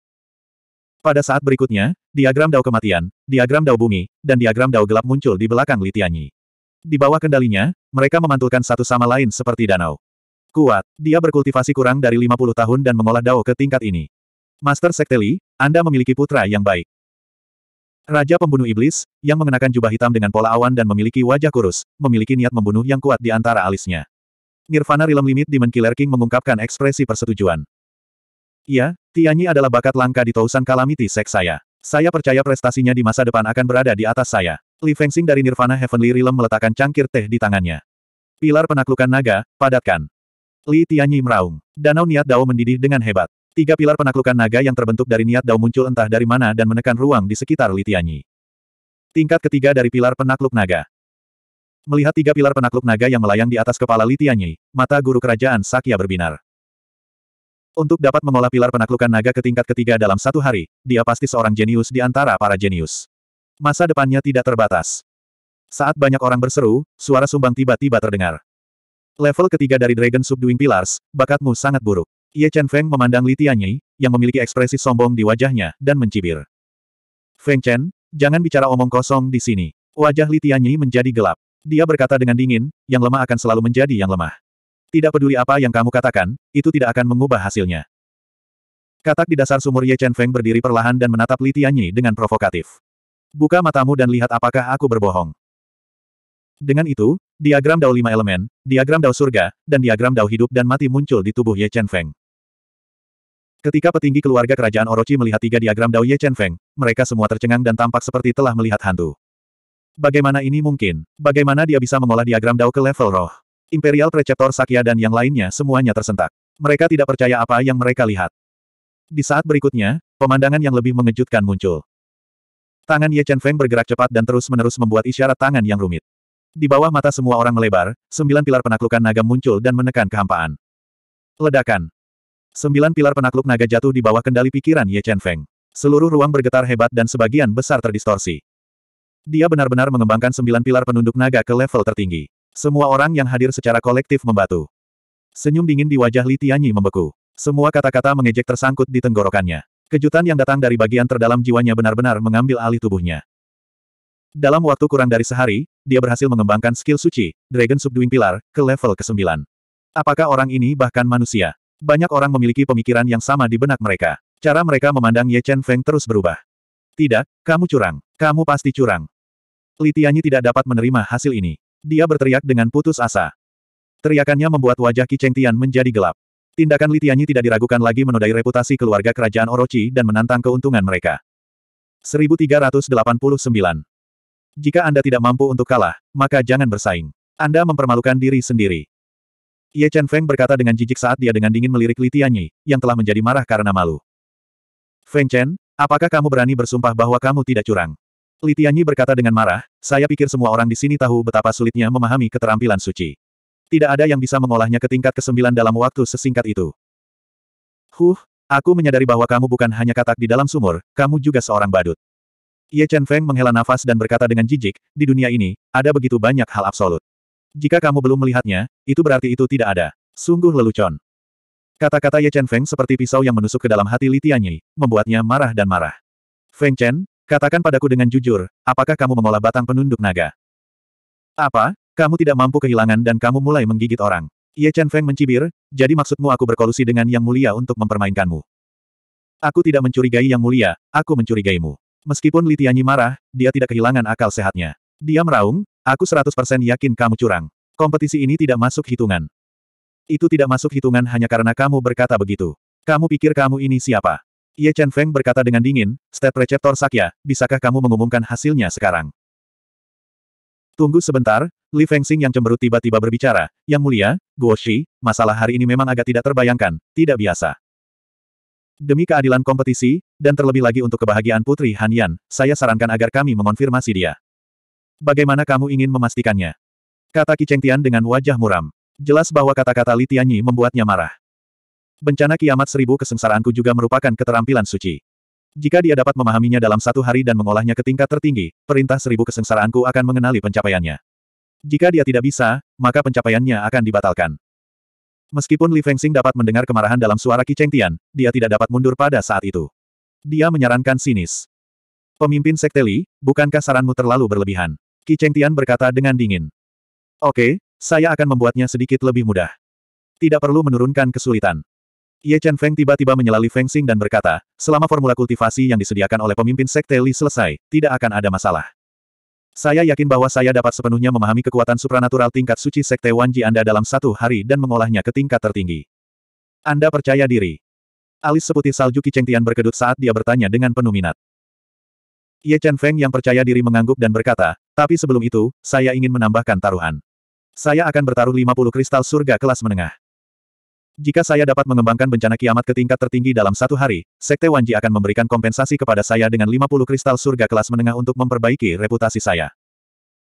Pada saat berikutnya, diagram dao kematian, diagram dao bumi, dan diagram dao gelap muncul di belakang Li Tianyi. Di bawah kendalinya, mereka memantulkan satu sama lain seperti danau. Kuat. Dia berkultivasi kurang dari 50 tahun dan mengolah dao ke tingkat ini. Master Sekteli, Anda memiliki putra yang baik. Raja pembunuh iblis, yang mengenakan jubah hitam dengan pola awan dan memiliki wajah kurus, memiliki niat membunuh yang kuat di antara alisnya. Nirvana Realm Limit Demon Killer King mengungkapkan ekspresi persetujuan. Iya, Tianyi adalah bakat langka di Tausan Kalamiti Sek saya. Saya percaya prestasinya di masa depan akan berada di atas saya. Li Fengxing dari Nirvana Heavenly Realm meletakkan cangkir teh di tangannya. Pilar penaklukan naga, padatkan. Li Tianyi meraung. Danau Niat Dao mendidih dengan hebat. Tiga pilar penaklukan naga yang terbentuk dari Niat Dao muncul entah dari mana dan menekan ruang di sekitar Li Tianyi. Tingkat ketiga dari pilar penakluk naga. Melihat tiga pilar penakluk naga yang melayang di atas kepala Li Tianyi, mata guru kerajaan Sakya berbinar. Untuk dapat mengolah pilar penaklukan naga ke tingkat ketiga dalam satu hari, dia pasti seorang jenius di antara para jenius. Masa depannya tidak terbatas. Saat banyak orang berseru, suara sumbang tiba-tiba terdengar. Level ketiga dari Dragon Subduing Pillars, bakatmu sangat buruk. Ye Chen Feng memandang Li Tianyi, yang memiliki ekspresi sombong di wajahnya, dan mencibir. Feng Chen, jangan bicara omong kosong di sini. Wajah Li Tianyi menjadi gelap. Dia berkata dengan dingin, yang lemah akan selalu menjadi yang lemah. Tidak peduli apa yang kamu katakan, itu tidak akan mengubah hasilnya. Katak di dasar sumur Ye Chen Feng berdiri perlahan dan menatap Li Tianyi dengan provokatif. Buka matamu dan lihat apakah aku berbohong. Dengan itu, diagram Dao lima elemen, diagram Dao surga, dan diagram Dao hidup dan mati muncul di tubuh Ye Chen Feng. Ketika petinggi keluarga kerajaan Orochi melihat tiga diagram Dao Ye Chen Feng, mereka semua tercengang dan tampak seperti telah melihat hantu. Bagaimana ini mungkin? Bagaimana dia bisa mengolah diagram Dao ke level roh? Imperial Preceptor Sakya dan yang lainnya semuanya tersentak. Mereka tidak percaya apa yang mereka lihat. Di saat berikutnya, pemandangan yang lebih mengejutkan muncul. Tangan Ye Chen Feng bergerak cepat dan terus-menerus membuat isyarat tangan yang rumit. Di bawah mata semua orang melebar, sembilan pilar penaklukan naga muncul dan menekan kehampaan. Ledakan. Sembilan pilar penakluk naga jatuh di bawah kendali pikiran Ye Chen Feng. Seluruh ruang bergetar hebat dan sebagian besar terdistorsi. Dia benar-benar mengembangkan sembilan pilar penunduk naga ke level tertinggi. Semua orang yang hadir secara kolektif membatu. Senyum dingin di wajah Li Tianyi membeku. Semua kata-kata mengejek tersangkut di tenggorokannya. Kejutan yang datang dari bagian terdalam jiwanya benar-benar mengambil alih tubuhnya. Dalam waktu kurang dari sehari, dia berhasil mengembangkan skill suci, Dragon Subduing Pilar, ke level ke-9. Apakah orang ini bahkan manusia? Banyak orang memiliki pemikiran yang sama di benak mereka. Cara mereka memandang Ye Chen Feng terus berubah. Tidak, kamu curang. Kamu pasti curang. Litianyi tidak dapat menerima hasil ini. Dia berteriak dengan putus asa. Teriakannya membuat wajah Qi Cheng Tian menjadi gelap. Tindakan Litianyi tidak diragukan lagi menodai reputasi keluarga kerajaan Orochi dan menantang keuntungan mereka. 1389 jika Anda tidak mampu untuk kalah, maka jangan bersaing. Anda mempermalukan diri sendiri. Ye Chen Feng berkata dengan jijik saat dia dengan dingin melirik Li Tianyi, yang telah menjadi marah karena malu. Feng Chen, apakah kamu berani bersumpah bahwa kamu tidak curang? Li Tianyi berkata dengan marah, saya pikir semua orang di sini tahu betapa sulitnya memahami keterampilan suci. Tidak ada yang bisa mengolahnya ke tingkat kesembilan dalam waktu sesingkat itu. Huh, aku menyadari bahwa kamu bukan hanya katak di dalam sumur, kamu juga seorang badut. Ye Chen Feng menghela nafas dan berkata dengan jijik, di dunia ini, ada begitu banyak hal absolut. Jika kamu belum melihatnya, itu berarti itu tidak ada. Sungguh lelucon. Kata-kata Ye Chen Feng seperti pisau yang menusuk ke dalam hati Li Tianyi, membuatnya marah dan marah. Feng Chen, katakan padaku dengan jujur, apakah kamu mengolah batang penunduk naga? Apa? Kamu tidak mampu kehilangan dan kamu mulai menggigit orang. Ye Chen Feng mencibir, jadi maksudmu aku berkolusi dengan Yang Mulia untuk mempermainkanmu. Aku tidak mencurigai Yang Mulia, aku mencurigaimu. Meskipun Litianyi marah, dia tidak kehilangan akal sehatnya. Dia meraung, aku 100% yakin kamu curang. Kompetisi ini tidak masuk hitungan. Itu tidak masuk hitungan hanya karena kamu berkata begitu. Kamu pikir kamu ini siapa? Ye Chen Feng berkata dengan dingin, State Receptor Sakya, bisakah kamu mengumumkan hasilnya sekarang? Tunggu sebentar, Li Fengxing yang cemberut tiba-tiba berbicara, Yang mulia, Guo Shi, masalah hari ini memang agak tidak terbayangkan, tidak biasa. Demi keadilan kompetisi, dan terlebih lagi untuk kebahagiaan Putri Han Yan, saya sarankan agar kami mengonfirmasi dia. Bagaimana kamu ingin memastikannya? Kata Qi Chengtian dengan wajah muram. Jelas bahwa kata-kata Li Tianyi membuatnya marah. Bencana kiamat seribu kesengsaraanku juga merupakan keterampilan suci. Jika dia dapat memahaminya dalam satu hari dan mengolahnya ke tingkat tertinggi, perintah seribu kesengsaraanku akan mengenali pencapaiannya. Jika dia tidak bisa, maka pencapaiannya akan dibatalkan. Meskipun Li Fengxing dapat mendengar kemarahan dalam suara Qi Chengtian, dia tidak dapat mundur pada saat itu. Dia menyarankan sinis. Pemimpin Sekte Li, bukankah saranmu terlalu berlebihan? Qi Chengtian berkata dengan dingin. Oke, saya akan membuatnya sedikit lebih mudah. Tidak perlu menurunkan kesulitan. Ye Chen Feng tiba-tiba menyela Li Fengxing dan berkata, selama formula kultivasi yang disediakan oleh pemimpin Sekte Li selesai, tidak akan ada masalah. Saya yakin bahwa saya dapat sepenuhnya memahami kekuatan supranatural tingkat suci Sekte Wanji Anda dalam satu hari dan mengolahnya ke tingkat tertinggi. Anda percaya diri. Alis seputih salju Kiceng Tian berkedut saat dia bertanya dengan penuh minat. Ye Chen Feng yang percaya diri mengangguk dan berkata, tapi sebelum itu, saya ingin menambahkan taruhan. Saya akan bertaruh 50 kristal surga kelas menengah. Jika saya dapat mengembangkan bencana kiamat ke tingkat tertinggi dalam satu hari, Sekte Wanji akan memberikan kompensasi kepada saya dengan 50 kristal surga kelas menengah untuk memperbaiki reputasi saya.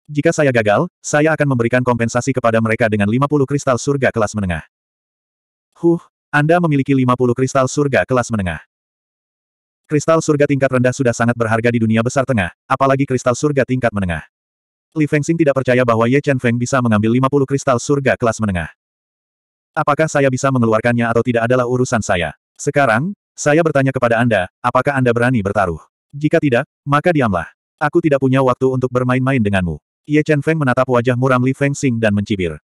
Jika saya gagal, saya akan memberikan kompensasi kepada mereka dengan 50 kristal surga kelas menengah. Huh, Anda memiliki 50 kristal surga kelas menengah. Kristal surga tingkat rendah sudah sangat berharga di dunia besar tengah, apalagi kristal surga tingkat menengah. Li Fengxing tidak percaya bahwa Ye Chen Feng bisa mengambil 50 kristal surga kelas menengah. Apakah saya bisa mengeluarkannya atau tidak adalah urusan saya. Sekarang, saya bertanya kepada Anda, apakah Anda berani bertaruh? Jika tidak, maka diamlah. Aku tidak punya waktu untuk bermain-main denganmu. Ye Chen Feng menatap wajah muram Li Feng Xing dan mencibir.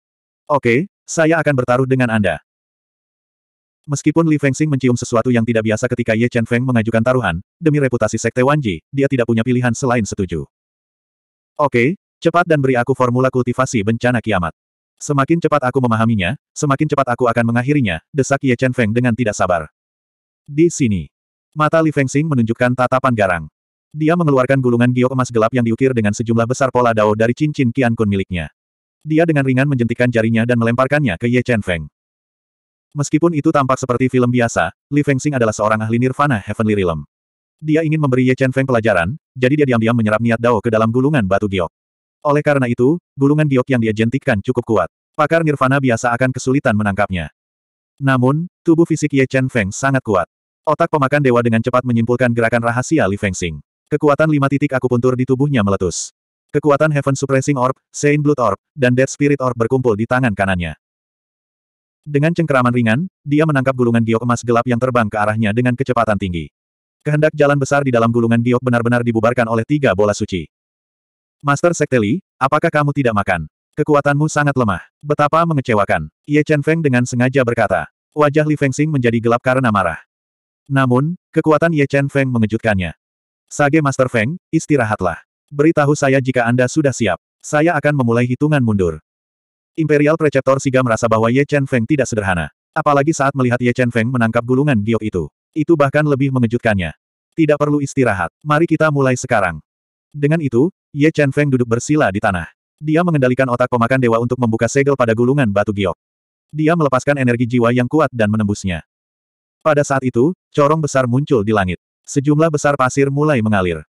Oke, saya akan bertaruh dengan Anda. Meskipun Li Feng Fengxing mencium sesuatu yang tidak biasa ketika Ye Chen Feng mengajukan taruhan, demi reputasi Sekte Wanji, dia tidak punya pilihan selain setuju. Oke, cepat dan beri aku formula kultivasi bencana kiamat. Semakin cepat aku memahaminya, semakin cepat aku akan mengakhirinya, desak Ye Chen Feng dengan tidak sabar. Di sini. Mata Li Feng Fengxing menunjukkan tatapan garang. Dia mengeluarkan gulungan giok emas gelap yang diukir dengan sejumlah besar pola dao dari cincin Qian Kun miliknya. Dia dengan ringan menjentikan jarinya dan melemparkannya ke Ye Chen Feng. Meskipun itu tampak seperti film biasa, Li Feng Fengxing adalah seorang ahli nirvana Heavenly Realm. Dia ingin memberi Ye Chen Feng pelajaran, jadi dia diam-diam menyerap niat dao ke dalam gulungan batu giok. Oleh karena itu, gulungan giok yang dia jentikkan cukup kuat. Pakar Nirvana biasa akan kesulitan menangkapnya. Namun, tubuh fisik Ye Chen Feng sangat kuat. Otak pemakan dewa dengan cepat menyimpulkan gerakan rahasia Li Feng Fengxing. Kekuatan lima titik akupuntur di tubuhnya meletus. Kekuatan Heaven Suppressing Orb, Saint Blood Orb, dan Dead Spirit Orb berkumpul di tangan kanannya. Dengan cengkeraman ringan, dia menangkap gulungan giok emas gelap yang terbang ke arahnya dengan kecepatan tinggi. Kehendak jalan besar di dalam gulungan giok benar-benar dibubarkan oleh tiga bola suci. Master Sekte Li, apakah kamu tidak makan? Kekuatanmu sangat lemah. Betapa mengecewakan. Ye Chen Feng dengan sengaja berkata. Wajah Li Fengxing menjadi gelap karena marah. Namun, kekuatan Ye Chen Feng mengejutkannya. Sage Master Feng, istirahatlah. Beritahu saya jika Anda sudah siap. Saya akan memulai hitungan mundur. Imperial Preceptor Siga merasa bahwa Ye Chen Feng tidak sederhana. Apalagi saat melihat Ye Chen Feng menangkap gulungan giok itu. Itu bahkan lebih mengejutkannya. Tidak perlu istirahat. Mari kita mulai sekarang. Dengan itu, Ye Chen Feng duduk bersila di tanah. Dia mengendalikan otak pemakan dewa untuk membuka segel pada gulungan batu giok. Dia melepaskan energi jiwa yang kuat dan menembusnya. Pada saat itu, corong besar muncul di langit. Sejumlah besar pasir mulai mengalir.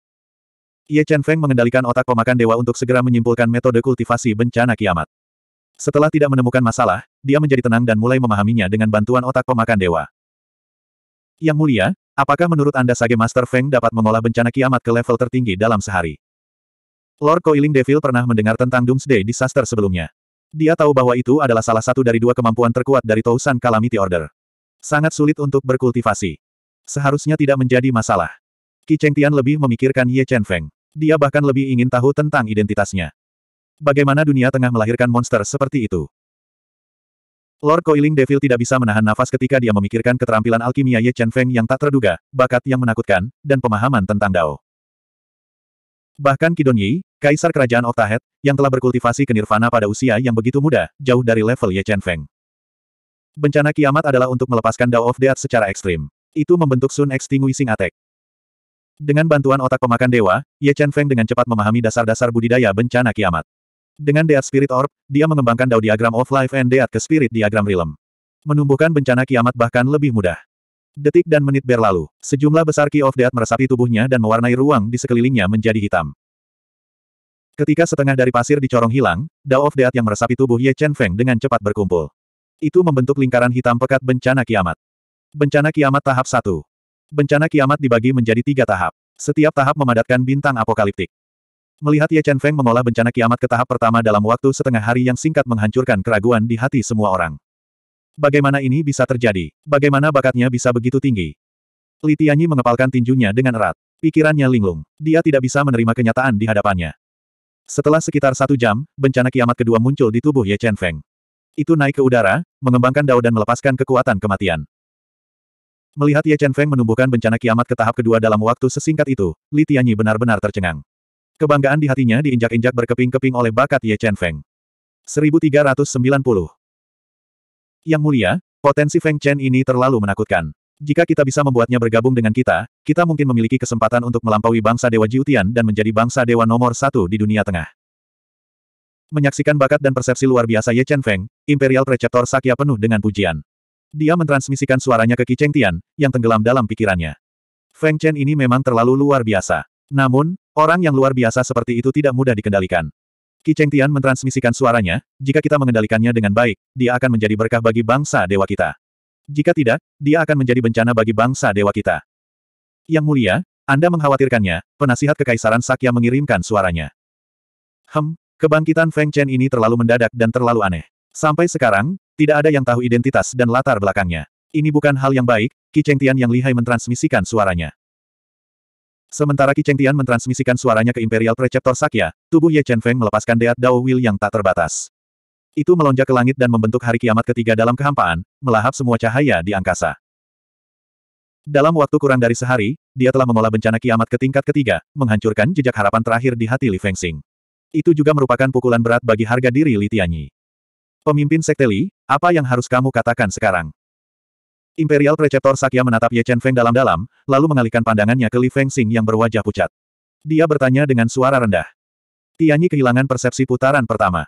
Ye Chen Feng mengendalikan otak pemakan dewa untuk segera menyimpulkan metode kultivasi bencana kiamat. Setelah tidak menemukan masalah, dia menjadi tenang dan mulai memahaminya dengan bantuan otak pemakan dewa. Yang mulia, apakah menurut Anda Sage Master Feng dapat mengolah bencana kiamat ke level tertinggi dalam sehari? Lord Coiling Devil pernah mendengar tentang Doomsday Disaster sebelumnya. Dia tahu bahwa itu adalah salah satu dari dua kemampuan terkuat dari Tousan Calamity Order. Sangat sulit untuk berkultivasi. Seharusnya tidak menjadi masalah. Qi Chengtian lebih memikirkan Ye Chen Feng. Dia bahkan lebih ingin tahu tentang identitasnya. Bagaimana dunia tengah melahirkan monster seperti itu? Lord Coiling Devil tidak bisa menahan nafas ketika dia memikirkan keterampilan alkimia Ye Chen Feng yang tak terduga, bakat yang menakutkan, dan pemahaman tentang Dao. Bahkan Kidonyi, kaisar kerajaan Oktahet, yang telah berkultivasi ke nirvana pada usia yang begitu muda, jauh dari level Ye Chen Feng. Bencana kiamat adalah untuk melepaskan Dao of Death secara ekstrim. Itu membentuk Sun Extinguishing Attack. Dengan bantuan otak pemakan dewa, Ye Chen Feng dengan cepat memahami dasar-dasar budidaya bencana kiamat. Dengan Death Spirit Orb, dia mengembangkan Dao Diagram of Life and Death ke Spirit Diagram Realm. Menumbuhkan bencana kiamat bahkan lebih mudah. Detik dan menit berlalu, sejumlah besar Key of Death meresapi tubuhnya dan mewarnai ruang di sekelilingnya menjadi hitam. Ketika setengah dari pasir dicorong hilang, Dao of Death yang meresapi tubuh Ye Chen Feng dengan cepat berkumpul. Itu membentuk lingkaran hitam pekat bencana kiamat. Bencana kiamat tahap 1. Bencana kiamat dibagi menjadi tiga tahap. Setiap tahap memadatkan bintang apokaliptik. Melihat Ye Chen Feng mengolah bencana kiamat ke tahap pertama dalam waktu setengah hari yang singkat menghancurkan keraguan di hati semua orang. Bagaimana ini bisa terjadi? Bagaimana bakatnya bisa begitu tinggi? Li Tianyi mengepalkan tinjunya dengan erat. Pikirannya linglung. Dia tidak bisa menerima kenyataan di hadapannya. Setelah sekitar satu jam, bencana kiamat kedua muncul di tubuh Ye Chen Feng. Itu naik ke udara, mengembangkan dao dan melepaskan kekuatan kematian. Melihat Ye Chen Feng menumbuhkan bencana kiamat ke tahap kedua dalam waktu sesingkat itu, Li Tianyi benar-benar tercengang. Kebanggaan di hatinya diinjak-injak berkeping-keping oleh bakat Ye Chen Feng. 1390 yang mulia, potensi Feng Chen ini terlalu menakutkan. Jika kita bisa membuatnya bergabung dengan kita, kita mungkin memiliki kesempatan untuk melampaui bangsa Dewa Jiutian dan menjadi bangsa Dewa nomor satu di dunia tengah. Menyaksikan bakat dan persepsi luar biasa Ye Chen Feng, Imperial Preceptor Sakya penuh dengan pujian. Dia mentransmisikan suaranya ke Qi Cheng Tian, yang tenggelam dalam pikirannya. Feng Chen ini memang terlalu luar biasa. Namun, orang yang luar biasa seperti itu tidak mudah dikendalikan. Qi Cheng Tian mentransmisikan suaranya, jika kita mengendalikannya dengan baik, dia akan menjadi berkah bagi bangsa dewa kita. Jika tidak, dia akan menjadi bencana bagi bangsa dewa kita. Yang mulia, Anda mengkhawatirkannya, penasihat Kekaisaran Sakya mengirimkan suaranya. Hem, kebangkitan Feng Chen ini terlalu mendadak dan terlalu aneh. Sampai sekarang, tidak ada yang tahu identitas dan latar belakangnya. Ini bukan hal yang baik, Qi Cheng Tian yang lihai mentransmisikan suaranya. Sementara Qi Tian mentransmisikan suaranya ke Imperial Preceptor Sakya, tubuh Ye Chen Feng melepaskan Deat Dao Will yang tak terbatas. Itu melonjak ke langit dan membentuk hari kiamat ketiga dalam kehampaan, melahap semua cahaya di angkasa. Dalam waktu kurang dari sehari, dia telah mengolah bencana kiamat ke tingkat ketiga, menghancurkan jejak harapan terakhir di hati Li Fengxing. Itu juga merupakan pukulan berat bagi harga diri Li Tianyi. Pemimpin Sekte Li, apa yang harus kamu katakan sekarang? Imperial Preceptor Sakya menatap Ye Chen Feng dalam-dalam, lalu mengalihkan pandangannya ke Li Feng Xing yang berwajah pucat. Dia bertanya dengan suara rendah. Tianyi kehilangan persepsi putaran pertama.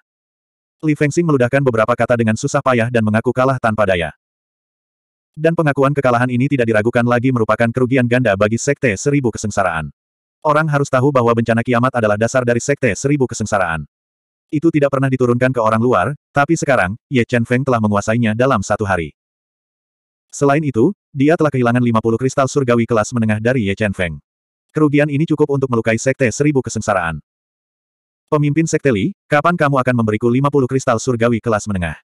Li Feng Fengxing meludahkan beberapa kata dengan susah payah dan mengaku kalah tanpa daya. Dan pengakuan kekalahan ini tidak diragukan lagi merupakan kerugian ganda bagi Sekte Seribu Kesengsaraan. Orang harus tahu bahwa bencana kiamat adalah dasar dari Sekte Seribu Kesengsaraan. Itu tidak pernah diturunkan ke orang luar, tapi sekarang, Ye Chen Feng telah menguasainya dalam satu hari. Selain itu, dia telah kehilangan 50 kristal surgawi kelas menengah dari Ye Chen Feng. Kerugian ini cukup untuk melukai Sekte Seribu Kesengsaraan. Pemimpin Sekte Li, kapan kamu akan memberiku 50 kristal surgawi kelas menengah?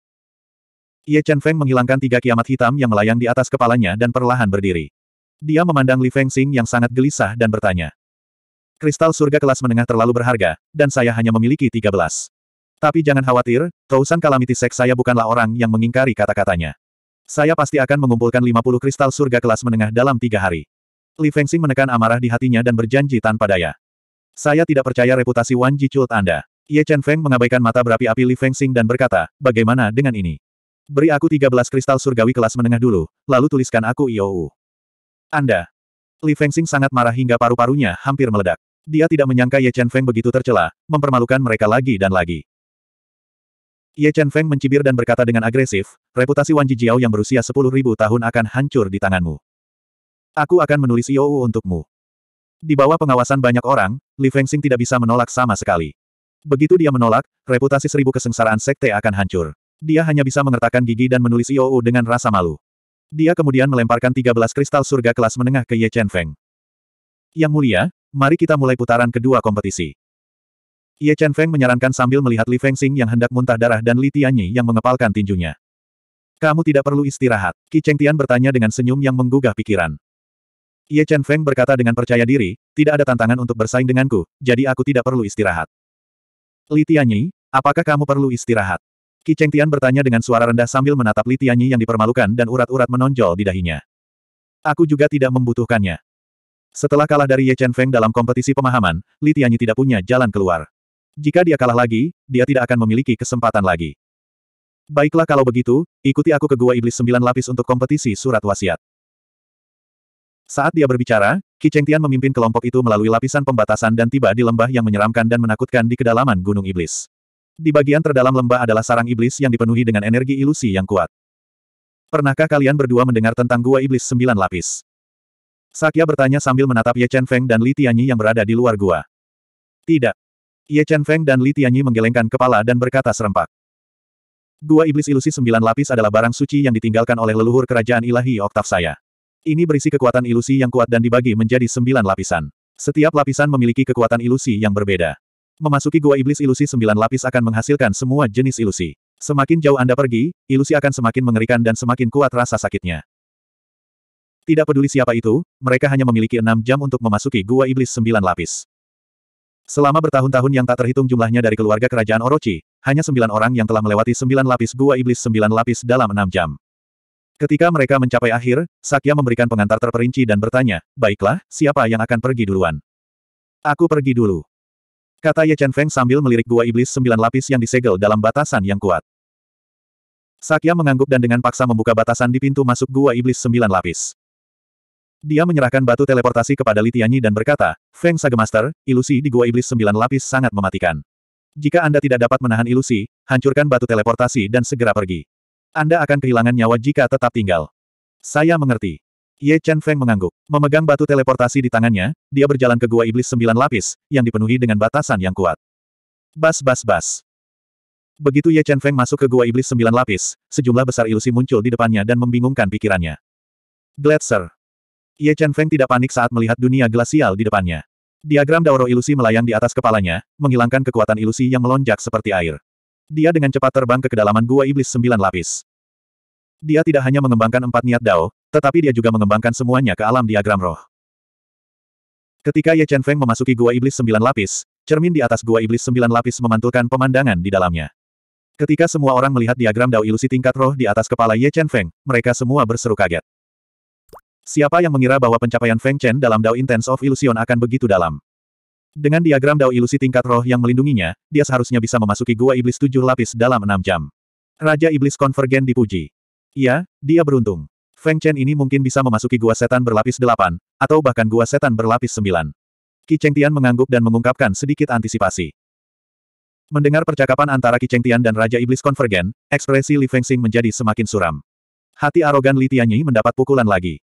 Ye Chen Feng menghilangkan tiga kiamat hitam yang melayang di atas kepalanya dan perlahan berdiri. Dia memandang Li Fengxing yang sangat gelisah dan bertanya. Kristal surga kelas menengah terlalu berharga, dan saya hanya memiliki 13. Tapi jangan khawatir, Tousan Calamity Sek saya bukanlah orang yang mengingkari kata-katanya. Saya pasti akan mengumpulkan 50 kristal surga kelas menengah dalam tiga hari. Li Fengxing menekan amarah di hatinya dan berjanji tanpa daya. Saya tidak percaya reputasi Wan Jichult Anda. Ye Chen Feng mengabaikan mata berapi-api Li Fengxing dan berkata, bagaimana dengan ini? Beri aku 13 kristal surgawi kelas menengah dulu, lalu tuliskan aku IOU. Anda. Li Fengxing sangat marah hingga paru-parunya hampir meledak. Dia tidak menyangka Ye Chen Feng begitu tercela, mempermalukan mereka lagi dan lagi. Ye Chen Feng mencibir dan berkata dengan agresif, reputasi Wan Jiao yang berusia 10.000 tahun akan hancur di tanganmu. Aku akan menulis IOU untukmu. Di bawah pengawasan banyak orang, Li Fengxing tidak bisa menolak sama sekali. Begitu dia menolak, reputasi seribu kesengsaraan sekte akan hancur. Dia hanya bisa mengertakkan gigi dan menulis IOU dengan rasa malu. Dia kemudian melemparkan 13 kristal surga kelas menengah ke Ye Chen Feng. Yang mulia, mari kita mulai putaran kedua kompetisi. Ye Chen Feng menyarankan sambil melihat Li Feng Fengxing yang hendak muntah darah dan Li Tianyi yang mengepalkan tinjunya. Kamu tidak perlu istirahat. Qi Cheng Tian bertanya dengan senyum yang menggugah pikiran. Ye Chen Feng berkata dengan percaya diri, tidak ada tantangan untuk bersaing denganku, jadi aku tidak perlu istirahat. Li Tianyi, apakah kamu perlu istirahat? Qi Cheng Tian bertanya dengan suara rendah sambil menatap Li Tianyi yang dipermalukan dan urat-urat menonjol di dahinya. Aku juga tidak membutuhkannya. Setelah kalah dari Ye Chen Feng dalam kompetisi pemahaman, Li Tianyi tidak punya jalan keluar. Jika dia kalah lagi, dia tidak akan memiliki kesempatan lagi. Baiklah kalau begitu, ikuti aku ke Gua Iblis Sembilan Lapis untuk kompetisi surat wasiat. Saat dia berbicara, Qi Chengtian memimpin kelompok itu melalui lapisan pembatasan dan tiba di lembah yang menyeramkan dan menakutkan di kedalaman Gunung Iblis. Di bagian terdalam lembah adalah sarang iblis yang dipenuhi dengan energi ilusi yang kuat. Pernahkah kalian berdua mendengar tentang Gua Iblis Sembilan Lapis? Sakya bertanya sambil menatap Ye Chen Feng dan Li Tianyi yang berada di luar gua. Tidak. Ye Chen Feng dan Li Tianyi menggelengkan kepala dan berkata serempak. Dua iblis ilusi sembilan lapis adalah barang suci yang ditinggalkan oleh leluhur kerajaan ilahi oktav saya. Ini berisi kekuatan ilusi yang kuat dan dibagi menjadi sembilan lapisan. Setiap lapisan memiliki kekuatan ilusi yang berbeda. Memasuki gua iblis ilusi sembilan lapis akan menghasilkan semua jenis ilusi. Semakin jauh Anda pergi, ilusi akan semakin mengerikan dan semakin kuat rasa sakitnya. Tidak peduli siapa itu, mereka hanya memiliki enam jam untuk memasuki gua iblis sembilan lapis. Selama bertahun-tahun yang tak terhitung jumlahnya dari keluarga kerajaan Orochi, hanya sembilan orang yang telah melewati sembilan lapis gua iblis sembilan lapis dalam enam jam. Ketika mereka mencapai akhir, Sakya memberikan pengantar terperinci dan bertanya, baiklah, siapa yang akan pergi duluan? Aku pergi dulu. Kata Ye Chen Feng sambil melirik gua iblis sembilan lapis yang disegel dalam batasan yang kuat. Sakya mengangguk dan dengan paksa membuka batasan di pintu masuk gua iblis sembilan lapis. Dia menyerahkan batu teleportasi kepada Litianyi dan berkata, Feng Master, ilusi di Gua Iblis Sembilan Lapis sangat mematikan. Jika Anda tidak dapat menahan ilusi, hancurkan batu teleportasi dan segera pergi. Anda akan kehilangan nyawa jika tetap tinggal. Saya mengerti. Ye Chen Feng mengangguk. Memegang batu teleportasi di tangannya, dia berjalan ke Gua Iblis Sembilan Lapis, yang dipenuhi dengan batasan yang kuat. Bas bas bas. Begitu Ye Chen Feng masuk ke Gua Iblis Sembilan Lapis, sejumlah besar ilusi muncul di depannya dan membingungkan pikirannya. Gletser. Ye Chen Feng tidak panik saat melihat dunia glasial di depannya. Diagram Daoro ilusi melayang di atas kepalanya, menghilangkan kekuatan ilusi yang melonjak seperti air. Dia dengan cepat terbang ke kedalaman gua iblis sembilan lapis. Dia tidak hanya mengembangkan empat niat Dao, tetapi dia juga mengembangkan semuanya ke alam diagram roh. Ketika Ye Chen Feng memasuki gua iblis sembilan lapis, cermin di atas gua iblis sembilan lapis memantulkan pemandangan di dalamnya. Ketika semua orang melihat diagram Dao ilusi tingkat roh di atas kepala Ye Chen Feng, mereka semua berseru kaget. Siapa yang mengira bahwa pencapaian Feng Chen dalam Dao Intense of Illusion akan begitu dalam? Dengan diagram Dao Ilusi tingkat roh yang melindunginya, dia seharusnya bisa memasuki gua iblis tujuh lapis dalam enam jam. Raja Iblis Konvergen dipuji. Iya, dia beruntung. Feng Chen ini mungkin bisa memasuki gua setan berlapis delapan, atau bahkan gua setan berlapis sembilan. Qi Cheng Tian mengangguk dan mengungkapkan sedikit antisipasi. Mendengar percakapan antara Qi Cheng Tian dan Raja Iblis Konvergen, ekspresi Li Feng Fengxing menjadi semakin suram. Hati arogan Li Tianyi mendapat pukulan lagi.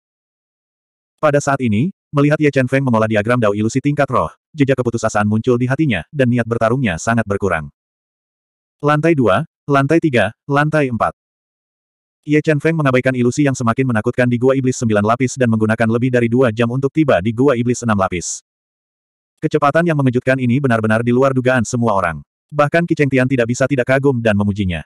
Pada saat ini, melihat Ye Chen Feng mengolah diagram Dao ilusi tingkat roh, jejak keputusasaan muncul di hatinya dan niat bertarungnya sangat berkurang. Lantai 2, lantai 3, lantai 4. Ye Chen Feng mengabaikan ilusi yang semakin menakutkan di Gua Iblis 9 lapis dan menggunakan lebih dari dua jam untuk tiba di Gua Iblis 6 lapis. Kecepatan yang mengejutkan ini benar-benar di luar dugaan semua orang. Bahkan Ki Cheng Tian tidak bisa tidak kagum dan memujinya.